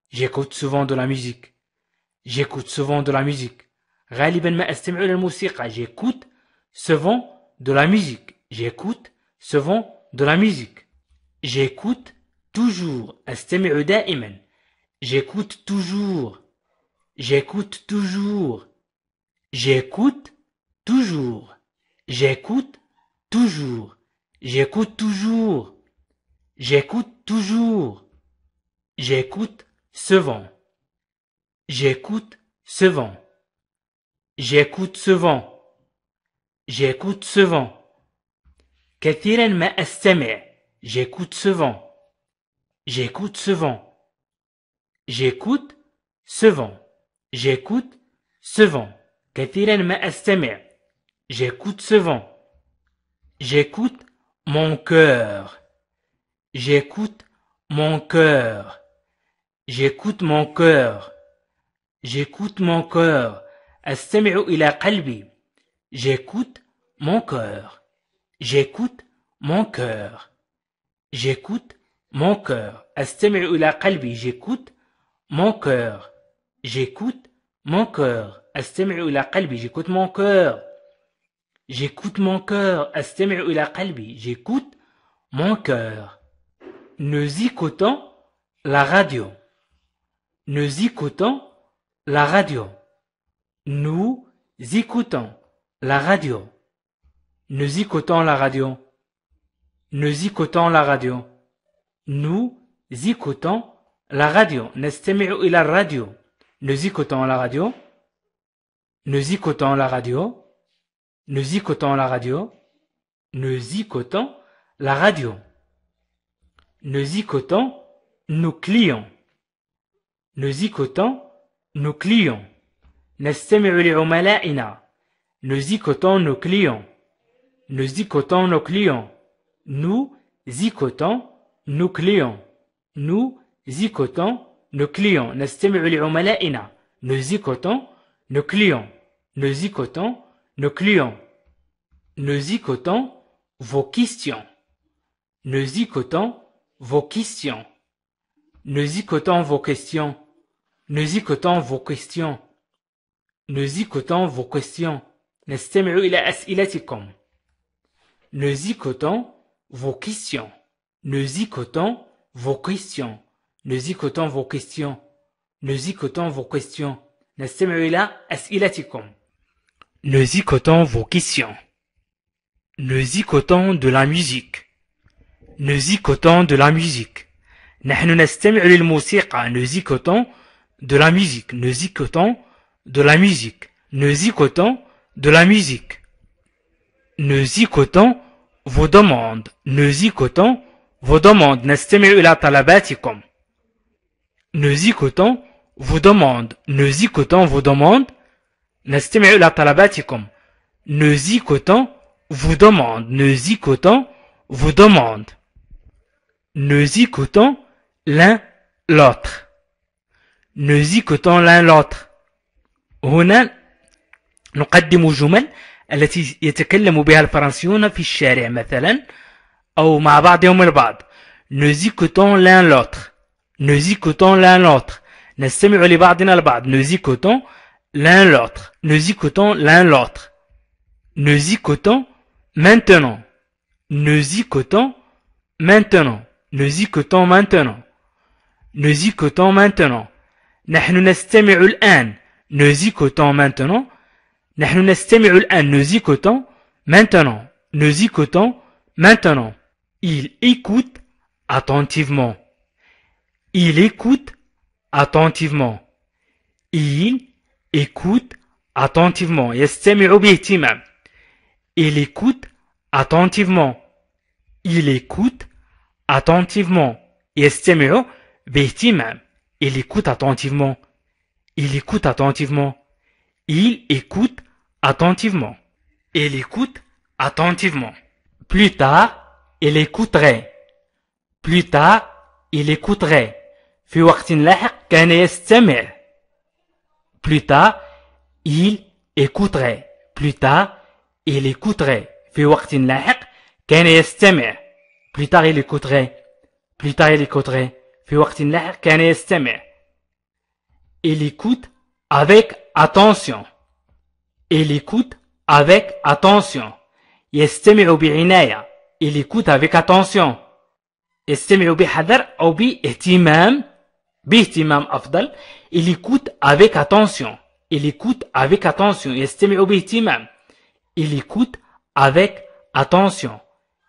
J'écoute souvent de la musique. J'écoute souvent de la musique. j'écoute J'écoute souvent de la musique. J'écoute souvent de la musique. J'écoute toujours. J'écoute toujours. J'écoute toujours. J'écoute toujours. J'écoute toujours. J'écoute toujours. J'écoute toujours. J'écoute souvent. J'écoute souvent. J'écoute souvent. J'écoute souvent. كثيرًا m'a أستمع. J'écoute souvent. J'écoute souvent. J'écoute souvent. J'écoute souvent. كثيرًا m'a أستمع. J'écoute souvent. J'écoute mon cœur. J'écoute mon cœur. J'écoute mon cœur. J'écoute mon cœur. استمع إلى قلبي. J'écoute mon cœur. J'écoute mon cœur. J'écoute mon cœur. استمع إلى قلبي. J'écoute mon cœur. J'écoute mon cœur. استمع إلى قلبي. J'écoute mon cœur. J'écoute mon cœur. J'écoute mon cœur. Nous écoutons la radio. Nous écoutons la radio. Nous écoutons la radio. Nous écoutons la radio. Nous écoutons la radio. Nous écoutons la radio. نستمع la radio. Nous écoutons la radio. Nous écoutons la radio. Nous écoutons la radio. Nous écoutons la radio. Nous écoutons nos clients. Nous écoutons nos clients. نستمع لعملائنا. Nous écoutons nos clients. Nous écoutons nos clients. Nous écoutons nos clients. Nous écoutons nos clients. نستمع Nous écoutons nos clients. Nous écoutons nos clients. Nous écoutons vos questions. Nous écoutons vos questions. Nous écoutons vos questions. Nous écoutons vos questions. Nous écoutons vos questions. نستمع إلى أسئلتكم. Nous écoutons vos questions. Nous écoutons vos questions. Nous écoutons vos questions. Nous écoutons vos questions. نستمع إلى أسئلتكم. Nous écoutons vos questions. Nous écoutons de la musique. Nous écoutons de la musique. نحن نستمع للموسيقى. Nous écoutons de la musique. Nous écoutons de la musique. Nous écoutons de la musique. Ne Coton vous demande, Ne Coton vous demande, Nestemi ila talabatikum. Coton vous demande, Neuzi vous demande, Nestemi ila talabatikum. vous demande, Neuzi vous demande. y l'un l'autre. Ne l'un l'autre. نقدم جمل التي يتكلم بها الفرنسيون في الشارع مثلا أو مع بعضهم البعض نوزيكوتون لان لوتر نوزيكوتون لان لوتر نستمع لبعضنا البعض نوزي كوتون لان لوتر نوزي كوتون لان لوتر نوزيكوتون كوتون maintenant نوزي كوتون maintenant نوزيكوتون كوتون maintenant نوزي كوتون maintenant نحن نستمع الآن نوزيكوتون كوتون maintenant Nous écoutons maintenant. Nous maintenant. Il écoute attentivement. Il écoute attentivement. Il écoute attentivement. Il écoute attentivement. Il écoute attentivement. Il écoute attentivement. Il écoute attentivement. Il écoute attentivement. Elle écoute attentivement. Plus tard, il écouterait. Plus tard, il écouterait. في وقت لاحق كان يستمع. Plus tard, il écouterait. Plus tard, il écouterait. في وقت لاحق كان يستمع. Plus tard, il écouterait. Plus tard, il écouterait. في وقت لاحق كان يستمع. Il écoute avec attention. Il écoute avec attention. يستمع بعناية. Il écoute avec attention. يستمع بحذر أو باهتمام. باهتمام afdal. Il écoute avec attention. Il écoute avec attention. يستمع باهتمام. Il écoute avec attention.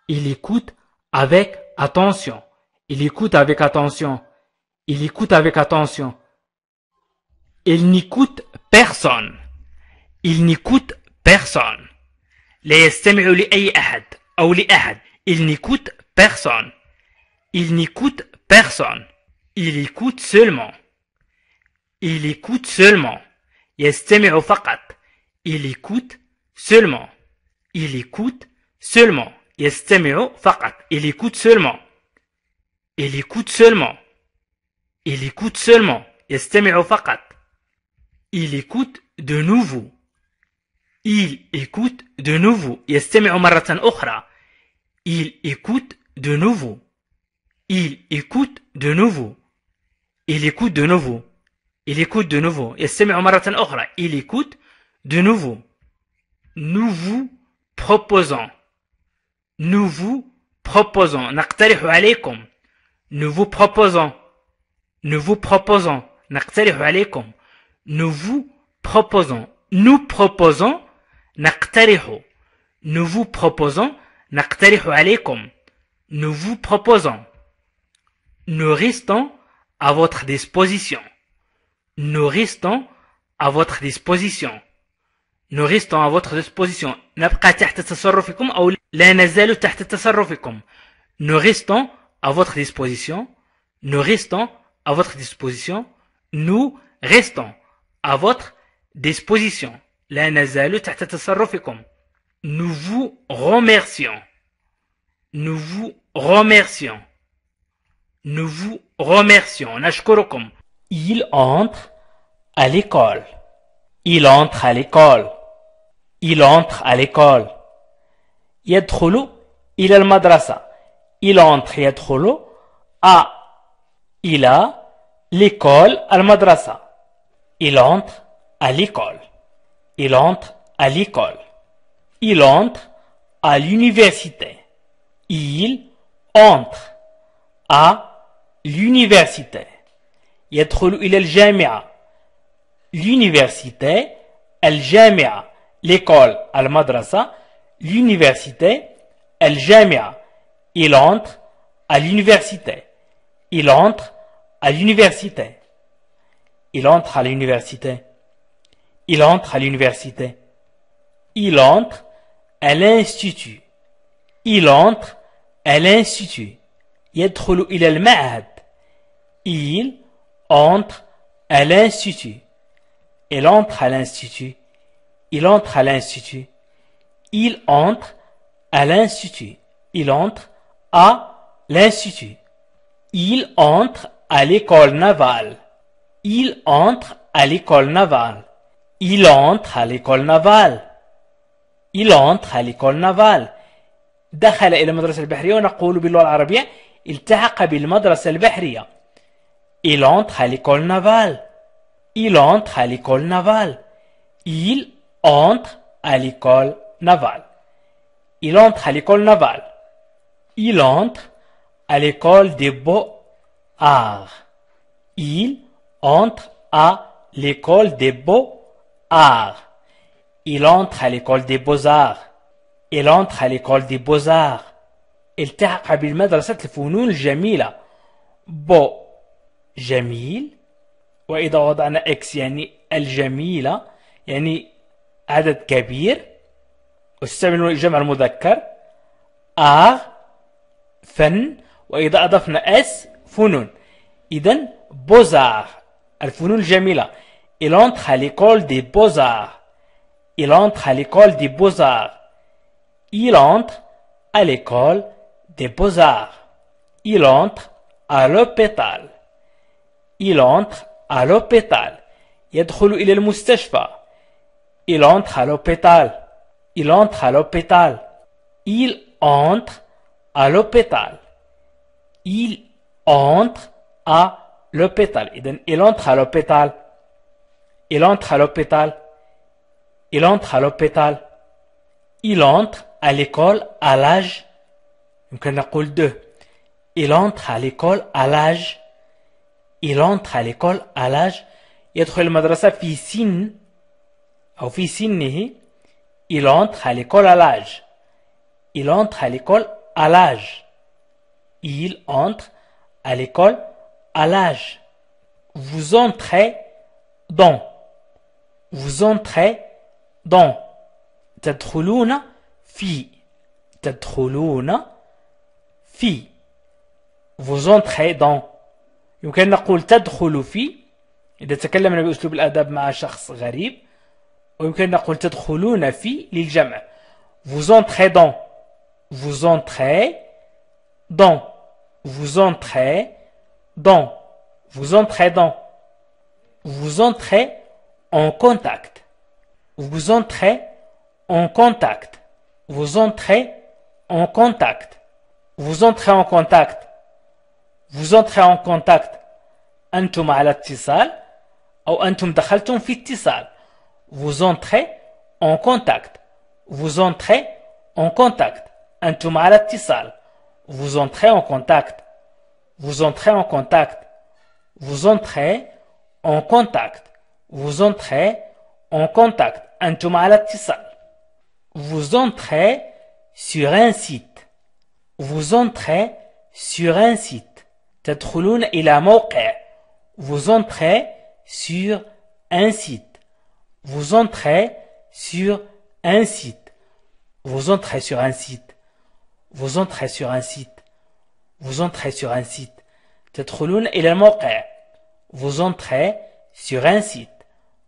Il écoute avec attention. Il écoute avec attention. Il écoute avec attention. Il n'écoute personne. Il n'écoute personne. Il n'écoute personne. Il n'écoute personne. Il écoute seulement. Il écoute seulement. Il écoute seulement. Il écoute seulement. Il écoute seulement. Il écoute seulement. Il écoute seulement. Il écoute de nouveau. Il écoute de nouveau. Il écoute de nouveau. Il écoute de nouveau. Il écoute de nouveau. Il écoute de nouveau. Il écoute de nouveau. Nous vous proposons. Nous vous proposons. Nous vous proposons. Nous vous proposons. Nous vous proposons. Nous proposons nous vous proposons nous vous proposons nous restons à votre disposition nous restons à votre disposition nous restons à votre disposition nous restons à votre disposition nous restons à votre disposition nous restons à votre disposition nous vous remercions nous vous remercions nous vous remercions il entre à l'école il entre à l'école il entre à l'école est trop lourd. il entre يدخل à a l'école il entre à l'école il entre à l'école. Il entre à l'université. Il entre à l'université. Il entre à L'université, à l'école, madrasa. l'université, Il entre à l'université. Il entre à l'université. Il entre à l'université. Il entre à l'université. Il entre à l'institut. Il entre à l'institut. Il entre à l'institut. Il entre à l'institut. Il entre à l'institut. Il entre à l'institut. Il entre à l'institut. Il entre à l'école navale. Il entre à l'école navale. Il entre à l'école navale. Il entre à l'école navale. دخل إلى المدرسة البحرية ونقول باللغة العربية التحق بالمدرسة البحرية. Il entre à l'école navale. Il entre à l'école navale. Il entre à l'école navale. Il entre à l'école navale. Il entre à l'école des beaux-arts. Il entre à l'école des beaux-arts. Art. Il entre à l'école des beaux-arts. Il entre à l'école des beaux-arts. التحق بالمدرسة الفنون الجميلة. بو جميل وإذا وضعنا إكس يعني الجميلة يعني عدد كبير استعملوا الجمع المذكر آ فن وإذا أضفنا اس فنون إذا بوزار الفنون الجميلة Il entre à l'école des beaux-arts. Il entre à l'école des beaux-arts. Il entre à l'école des beaux-arts. Il entre à l'hôpital. Il entre à l'hôpital. Il entre à l'hôpital. Il entre à l'hôpital. Il entre à l'hôpital. Il entre à l'hôpital. Il entre à l'hôpital. Il entre à l'hôpital. Il entre à l'hôpital. Il entre à l'école à l'âge. Il entre à l'école à l'âge. Il entre à l'école à l'âge. il entre à l'école à l'âge il entre à l'école à l'âge il entre à l'école à l'âge vous entrez dans vous entrez dans تدخلون Fi. تدخلون Fi. vous entrez dans يمكن نقول تدخل في إذا تكلمنا بأسلوب الأدب مع شخص غريب ويمكن نقول تدخلون في للجمع vous entrez dans vous entrez dans vous entrez dans vous entrez dans vous entrez en contact. Vous entrez en contact. Vous entrez en contact. Vous entrez en contact. Vous entrez en contact. أنتم على اتصال أو أنتم Vous entrez en contact. Vous entrez en contact. Vous entrez en contact. Vous entrez en contact. Vous entrez en contact. Vous entrez en contact. Antum ala Vous entrez sur un site. Vous entrez sur un site. et ila Vous entrez sur un site. Vous entrez sur un site. Vous entrez sur un site. Vous entrez sur un site. Vous entrez sur un site. et ila Vous entrez sur un site.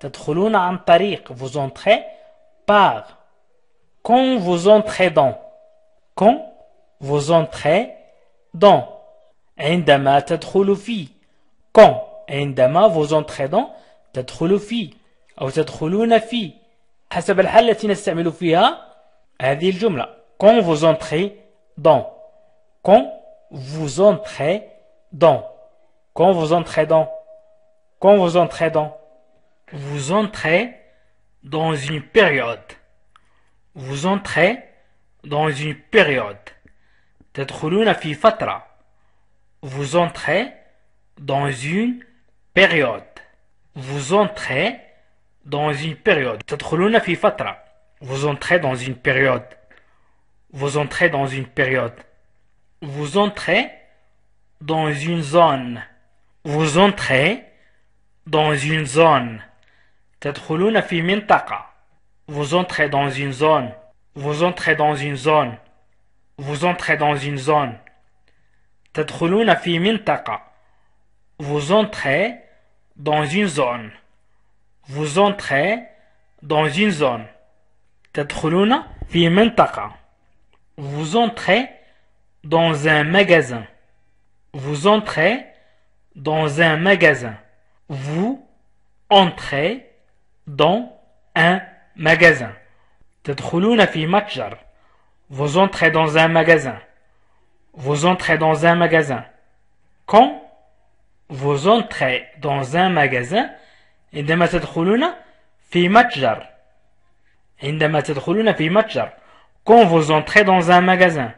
تدخلون عن طريق vous entrez par. Quand vous entrez dans. Quand vous entrez dans. عندما تدخل في quand عندما vous entrez dans تدخل في أو تدخلون في حسب الحالة التي نستعمل فيها هذه الجملة quand vous entrez dans quand vous entrez dans quand vous entrez dans quand vous entrez dans vous entrez dans une période. Vous entrez dans une période. luna fifatra. Vous entrez dans une période. Vous entrez dans une période. luna fifatra. Vous entrez dans une période. Vous entrez dans une période. Vous entrez dans une zone. Vous entrez dans une zone. تدخلون في vous entrez dans une zone vous entrez dans une zone vous entrez dans une zone vous entrez dans une zone vous entrez dans une zone vous entrez dans un magasin vous entrez dans un magasin vous entrez dans un magasin. تدخلون في متجر. Vous entrez dans un magasin. Vous entrez dans un magasin. Quand vous entrez dans un magasin, عندما تدخلون في متجر. عندما تدخلون في متجر. Quand vous entrez dans un magasin.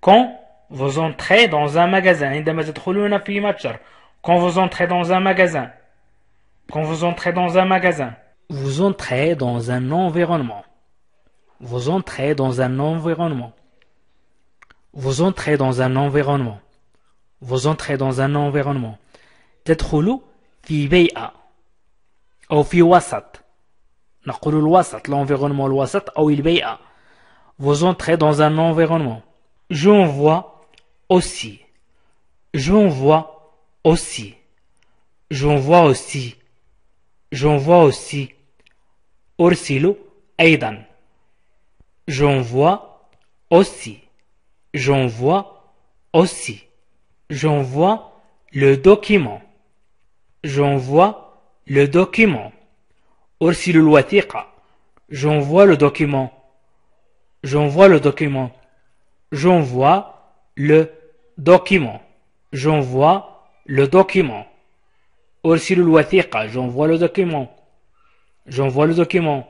Quand vous entrez dans un magasin. عندما تدخلون في متجر. Quand vous entrez dans un magasin. Quand vous entrez dans un magasin vous entrez dans un environnement. Vous entrez dans un environnement. Vous entrez dans un environnement. Vous entrez dans un environnement. في l'environnement الوسط il Vous entrez dans un environnement. vois aussi. vois aussi. j'en vois aussi. j'en vois aussi. أرسل أيضا J'envoie aussi. J'envoie aussi. J'envoie le document. J'envoie le document. أرسل الوثيقة. J'envoie le document. J'envoie le document. J'envoie le document. J'envoie le document. أرسل الوثيقة. J'envoie le document. J'envoie le document.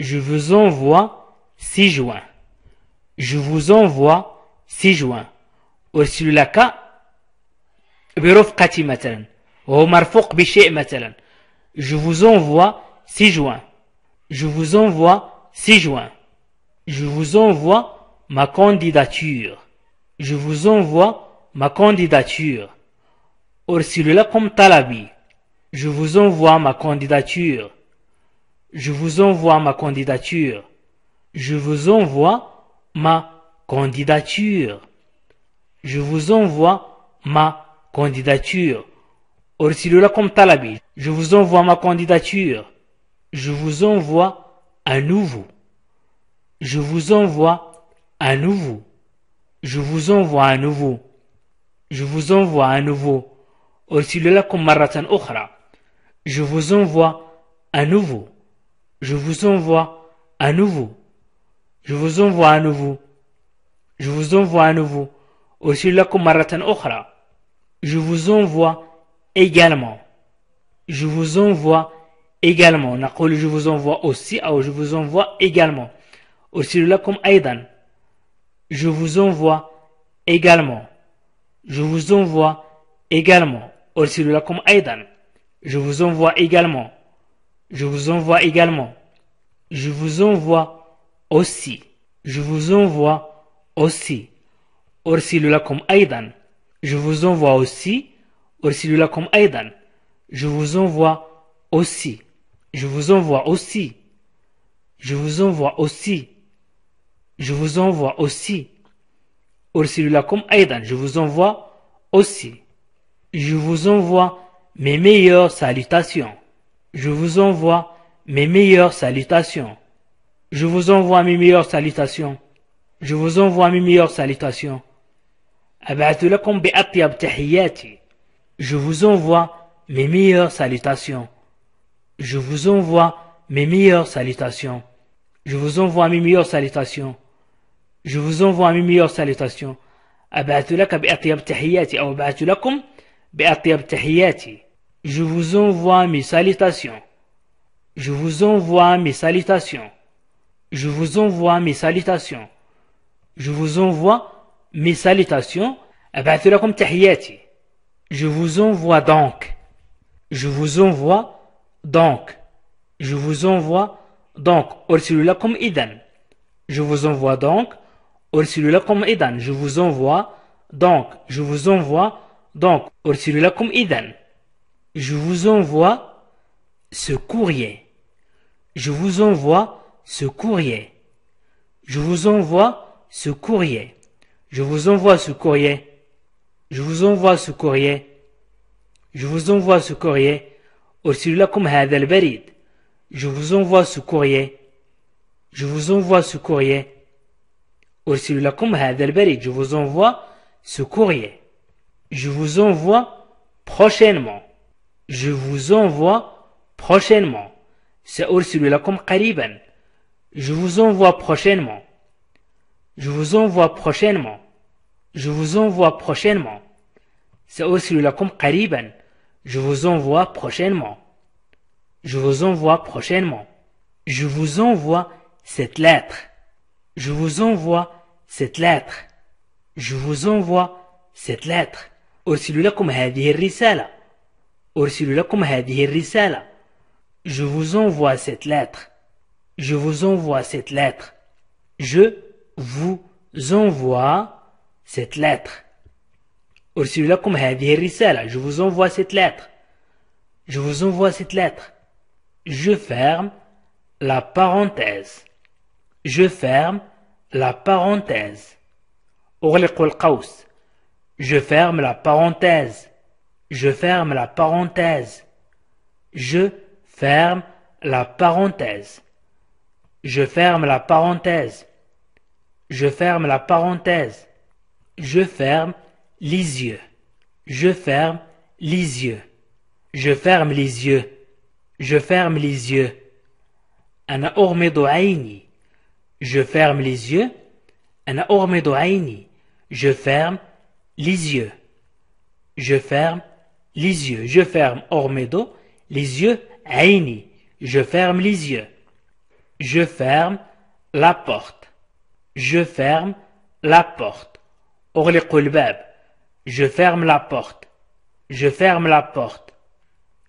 Je vous envoie 6 juin. Je vous envoie 6 juin. Je vous envoie 6 juin. Je vous envoie 6 juin. Je vous envoie ma candidature. Je vous envoie ma candidature. Je vous envoie ma candidature. Je vous envoie ma candidature. Je vous envoie ma candidature. Je vous envoie ma candidature. Je vous envoie ma candidature. Je vous envoie à nouveau. Je vous envoie à nouveau. Je vous envoie à nouveau. Je vous envoie à nouveau. Je vous envoie à nouveau je vous envoie à nouveau. Je vous envoie à nouveau. Je vous envoie à nouveau. Aussi maratan okhra. Je vous envoie également. Je vous envoie également. je vous envoie aussi ou je vous envoie également. Aussi lakum aidan. Je vous envoie également. Je vous envoie également. Aussi aidan. Je vous envoie également. Je vous envoie également. Je vous envoie aussi. Je vous envoie aussi. comme aidan. Je vous envoie aussi. comme aidan. Je vous envoie aussi. Je vous envoie aussi. Je vous envoie aussi. Je vous envoie aussi. aidan. Je vous envoie aussi. Je vous envoie mes meilleures salutations je vous envoie mes meilleures salutations. Je vous envoie mes meilleures salutations. Je vous envoie mes meilleures salutations. Je vous envoie mes meilleures salutations. Je vous envoie mes meilleures salutations. Je vous envoie mes meilleures salutations. Je vous envoie mes meilleures salutations. Je vous envoie mes salutations. Je vous envoie mes salutations. Je vous envoie mes salutations. Je vous envoie mes salutations. Je vous envoie donc. Je vous envoie donc. Je vous envoie donc. Je vous envoie donc. Je vous envoie donc. Je vous envoie donc. Je vous envoie donc. Je vous envoie ce courrier. Je vous envoie ce courrier. Je vous envoie ce courrier. Je vous envoie ce courrier. Je vous envoie ce courrier. Je vous envoie ce courrier. Je vous envoie ce courrier. Je vous envoie ce courrier. Je vous envoie ce courrier. Je vous envoie prochainement. Je vous envoie prochainement. C'est aussi la Je vous envoie prochainement. Je vous envoie prochainement. Je vous envoie prochainement. C'est aussi le Je vous envoie prochainement. Je vous envoie prochainement. Je vous envoie cette lettre. Je vous envoie cette lettre. Je vous envoie cette lettre. أرسل لكم je vous envoie cette lettre. Je vous envoie cette lettre. Je vous envoie cette lettre. Je vous envoie cette lettre. Je vous envoie cette lettre. Je ferme la parenthèse. Je ferme la parenthèse. Je ferme la parenthèse. Je ferme la parenthèse. Je ferme la parenthèse. Je ferme la parenthèse. Je ferme la parenthèse. Je ferme les yeux. Je ferme les yeux. Je ferme les yeux. Je ferme les yeux. أنا أغمض Je ferme les yeux. أنا أغمض Je ferme les yeux. Je ferme les yeux, je ferme ormedo, les yeux, aini, je ferme les yeux. Je ferme la porte. Je ferme la porte. Je ferme la porte. Je ferme la porte.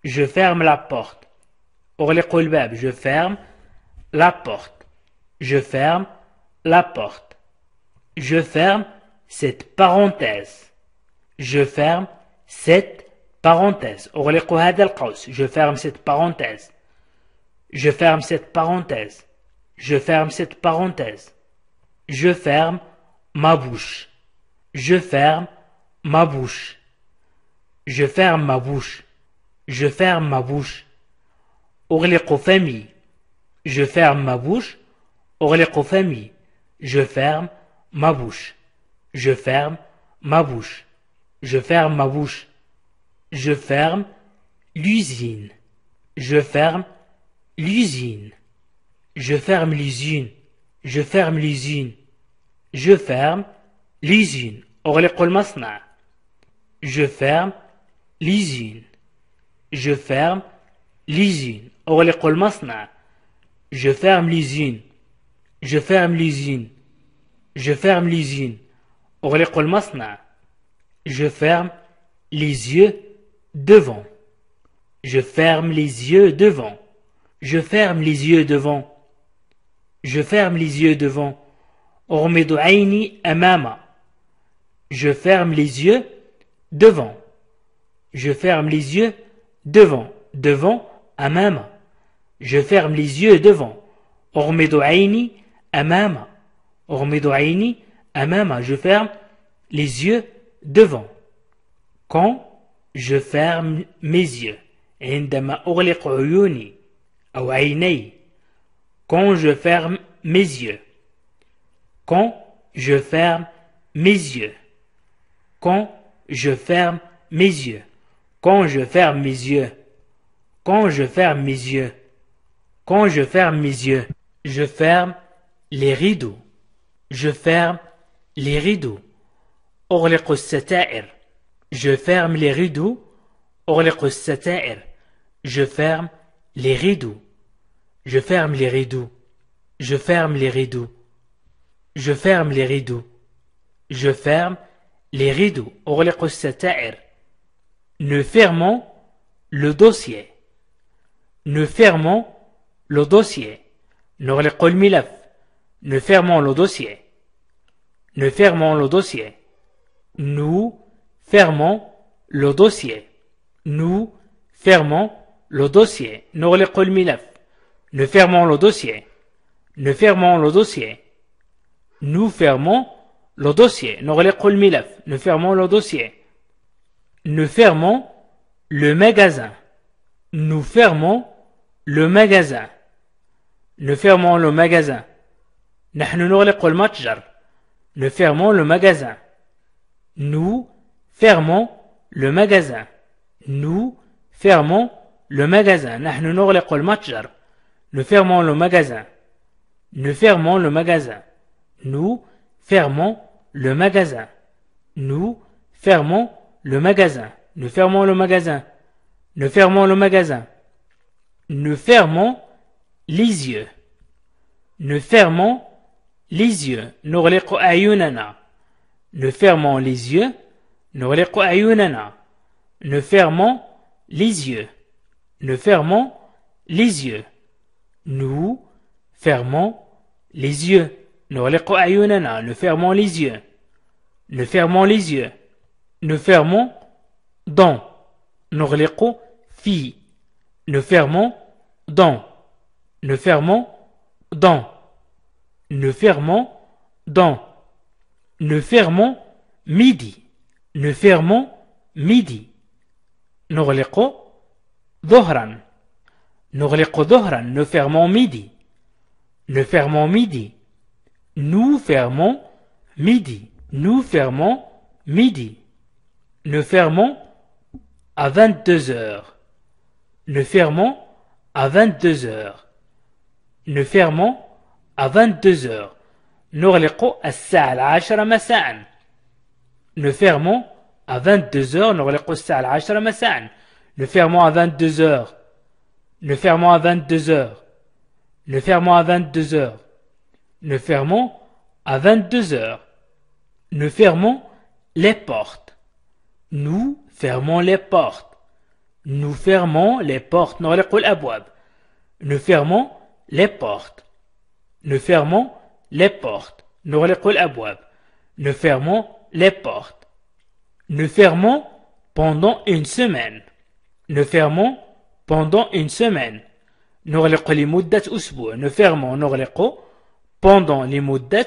Je ferme la porte. Je ferme la porte. Je ferme la porte. Je ferme cette parenthèse. Je ferme cette parenthèse je ferme cette parenthèse je ferme cette parenthèse je ferme cette parenthèse je ferme ma bouche je ferme ma bouche je ferme ma bouche je ferme ma bouche je ferme ma bouche je ferme ma bouche je ferme ma bouche je ferme ma bouche je ferme l'usine. Je ferme l'usine. Je ferme l'usine. Je ferme l'usine. Je ferme l'usine. Je ferme l'usine. Je ferme l'usine. Je ferme l'usine. Je ferme l'usine. Je ferme l'usine. Je ferme les yeux devant. Je ferme les yeux devant. Je ferme les yeux devant. Je ferme les yeux devant. Je ferme les yeux devant. Je ferme les yeux devant. Devant amama. Je ferme les yeux devant. amama. amama. Je ferme les yeux devant. Quand je ferme mes yeux. Quand je ferme mes yeux. Quand je ferme mes yeux. Quand je ferme mes yeux. Quand je ferme mes yeux. Quand je ferme mes yeux. Quand je ferme mes yeux. Je ferme les rideaux. Je ferme les rideaux. أغلق je ferme les rideaux. les الستائر. Je ferme les rideaux. Je ferme les rideaux. Je ferme les rideaux. Je ferme les rideaux. Je ferme les rideaux. أغلق Ne fermons le dossier. Ne fermons le dossier. نغلق Ne fermons le dossier. Ne fermons le dossier. Nous fermons le dossier. Nous fermons le dossier. Ne fermons le dossier. Nous fermons le dossier. Nous fermons le dossier. nous fermons le dossier. Nous fermons le magasin. Nous fermons le magasin. Nous fermons le magasin. Nous fermons le magasin. Nous fermons le magasin. Nous fermons le magasin. Nous fermons le magasin. Nous fermons le magasin. Nous fermons le magasin. Nous fermons le magasin. Nous fermons le magasin. Nous fermons le magasin. Nous fermons les yeux. Nous fermons les yeux. Nous fermons les yeux. نغلق أعيننا Nous fermons les yeux. Nous fermons les yeux. Nous fermons les yeux. Nous fermons les yeux. Nous fermons les yeux. Nous fermons dans. fi. Nous fermons dans. Nous fermons dans. Nous fermons dans. Nous fermons midi nous fermons midi. Nous nous fermons midi. Nous fermons midi. Nous fermons midi. Nous fermons midi. Nous fermons à 22 heures. Nous fermons à 22 heures. Nous fermons à 22 heures. fermons à 22 heures. Nous fermons à 22h nous le fermons à 22 heures. le fermons à 22 heures. le fermons à 22h le fermons à 22h nous fermons les portes nous fermons les portes nous fermons les portes nous fermons les portes nous fermons les portes à nous fermons les portes. Nous fermons pendant une semaine. Nous fermons pendant une semaine. nous لمدة أسبوع نفرمو pendant لمدة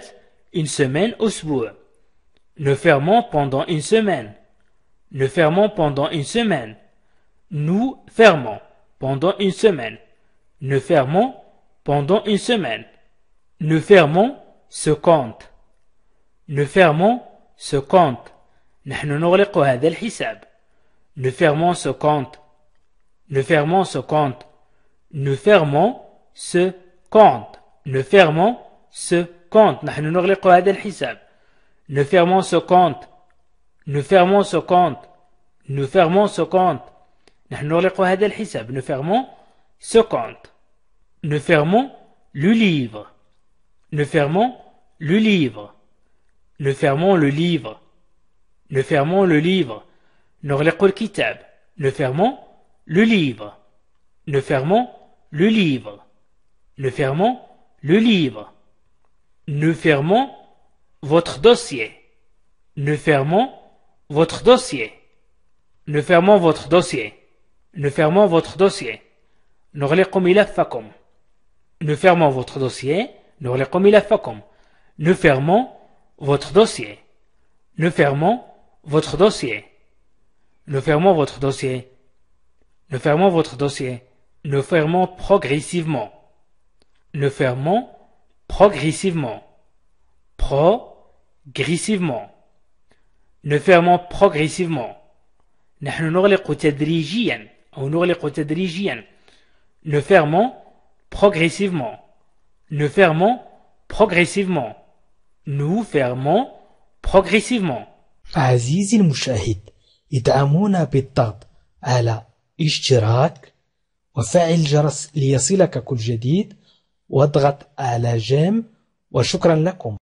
une semaine أسبوع Nous fermons pendant une semaine. Nous fermons pendant une semaine. Nous fermons pendant une semaine. Nous fermons pendant une semaine. Nous fermons ce compte. Nous fermons ce compte نحن نغلق هذا الحساب nous fermons ce compte nous fermons ce compte nous fermons ce compte nous fermons ce compte نحن nous fermons ce compte nous fermons ce compte nous fermons ce compte نحن nous fermons ce compte nous fermons le livre nous fermons le livre le fermons le livre. Le fermons le livre. Nous fermons Le fermons le livre. ne fermons le livre. Le fermons le livre. Ne fermons votre dossier. Ne fermons votre dossier. Ne fermons votre dossier. Ne fermons votre dossier. نغلق Ne fermons votre dossier. Ne fermons votre dossier. Nous fermons votre dossier. Nous fermons votre dossier. Nous fermons votre dossier. fermons progressivement. Nous fermons progressivement. Progressivement. Nous fermons progressivement. نحن Nous fermons progressivement. Nous fermons progressivement. Nous fermons progressivement. عزيزي المشاهد ادعمونا بالضغط على اشتراك وفعل الجرس ليصلك كل جديد واضغط على جيم وشكرا لكم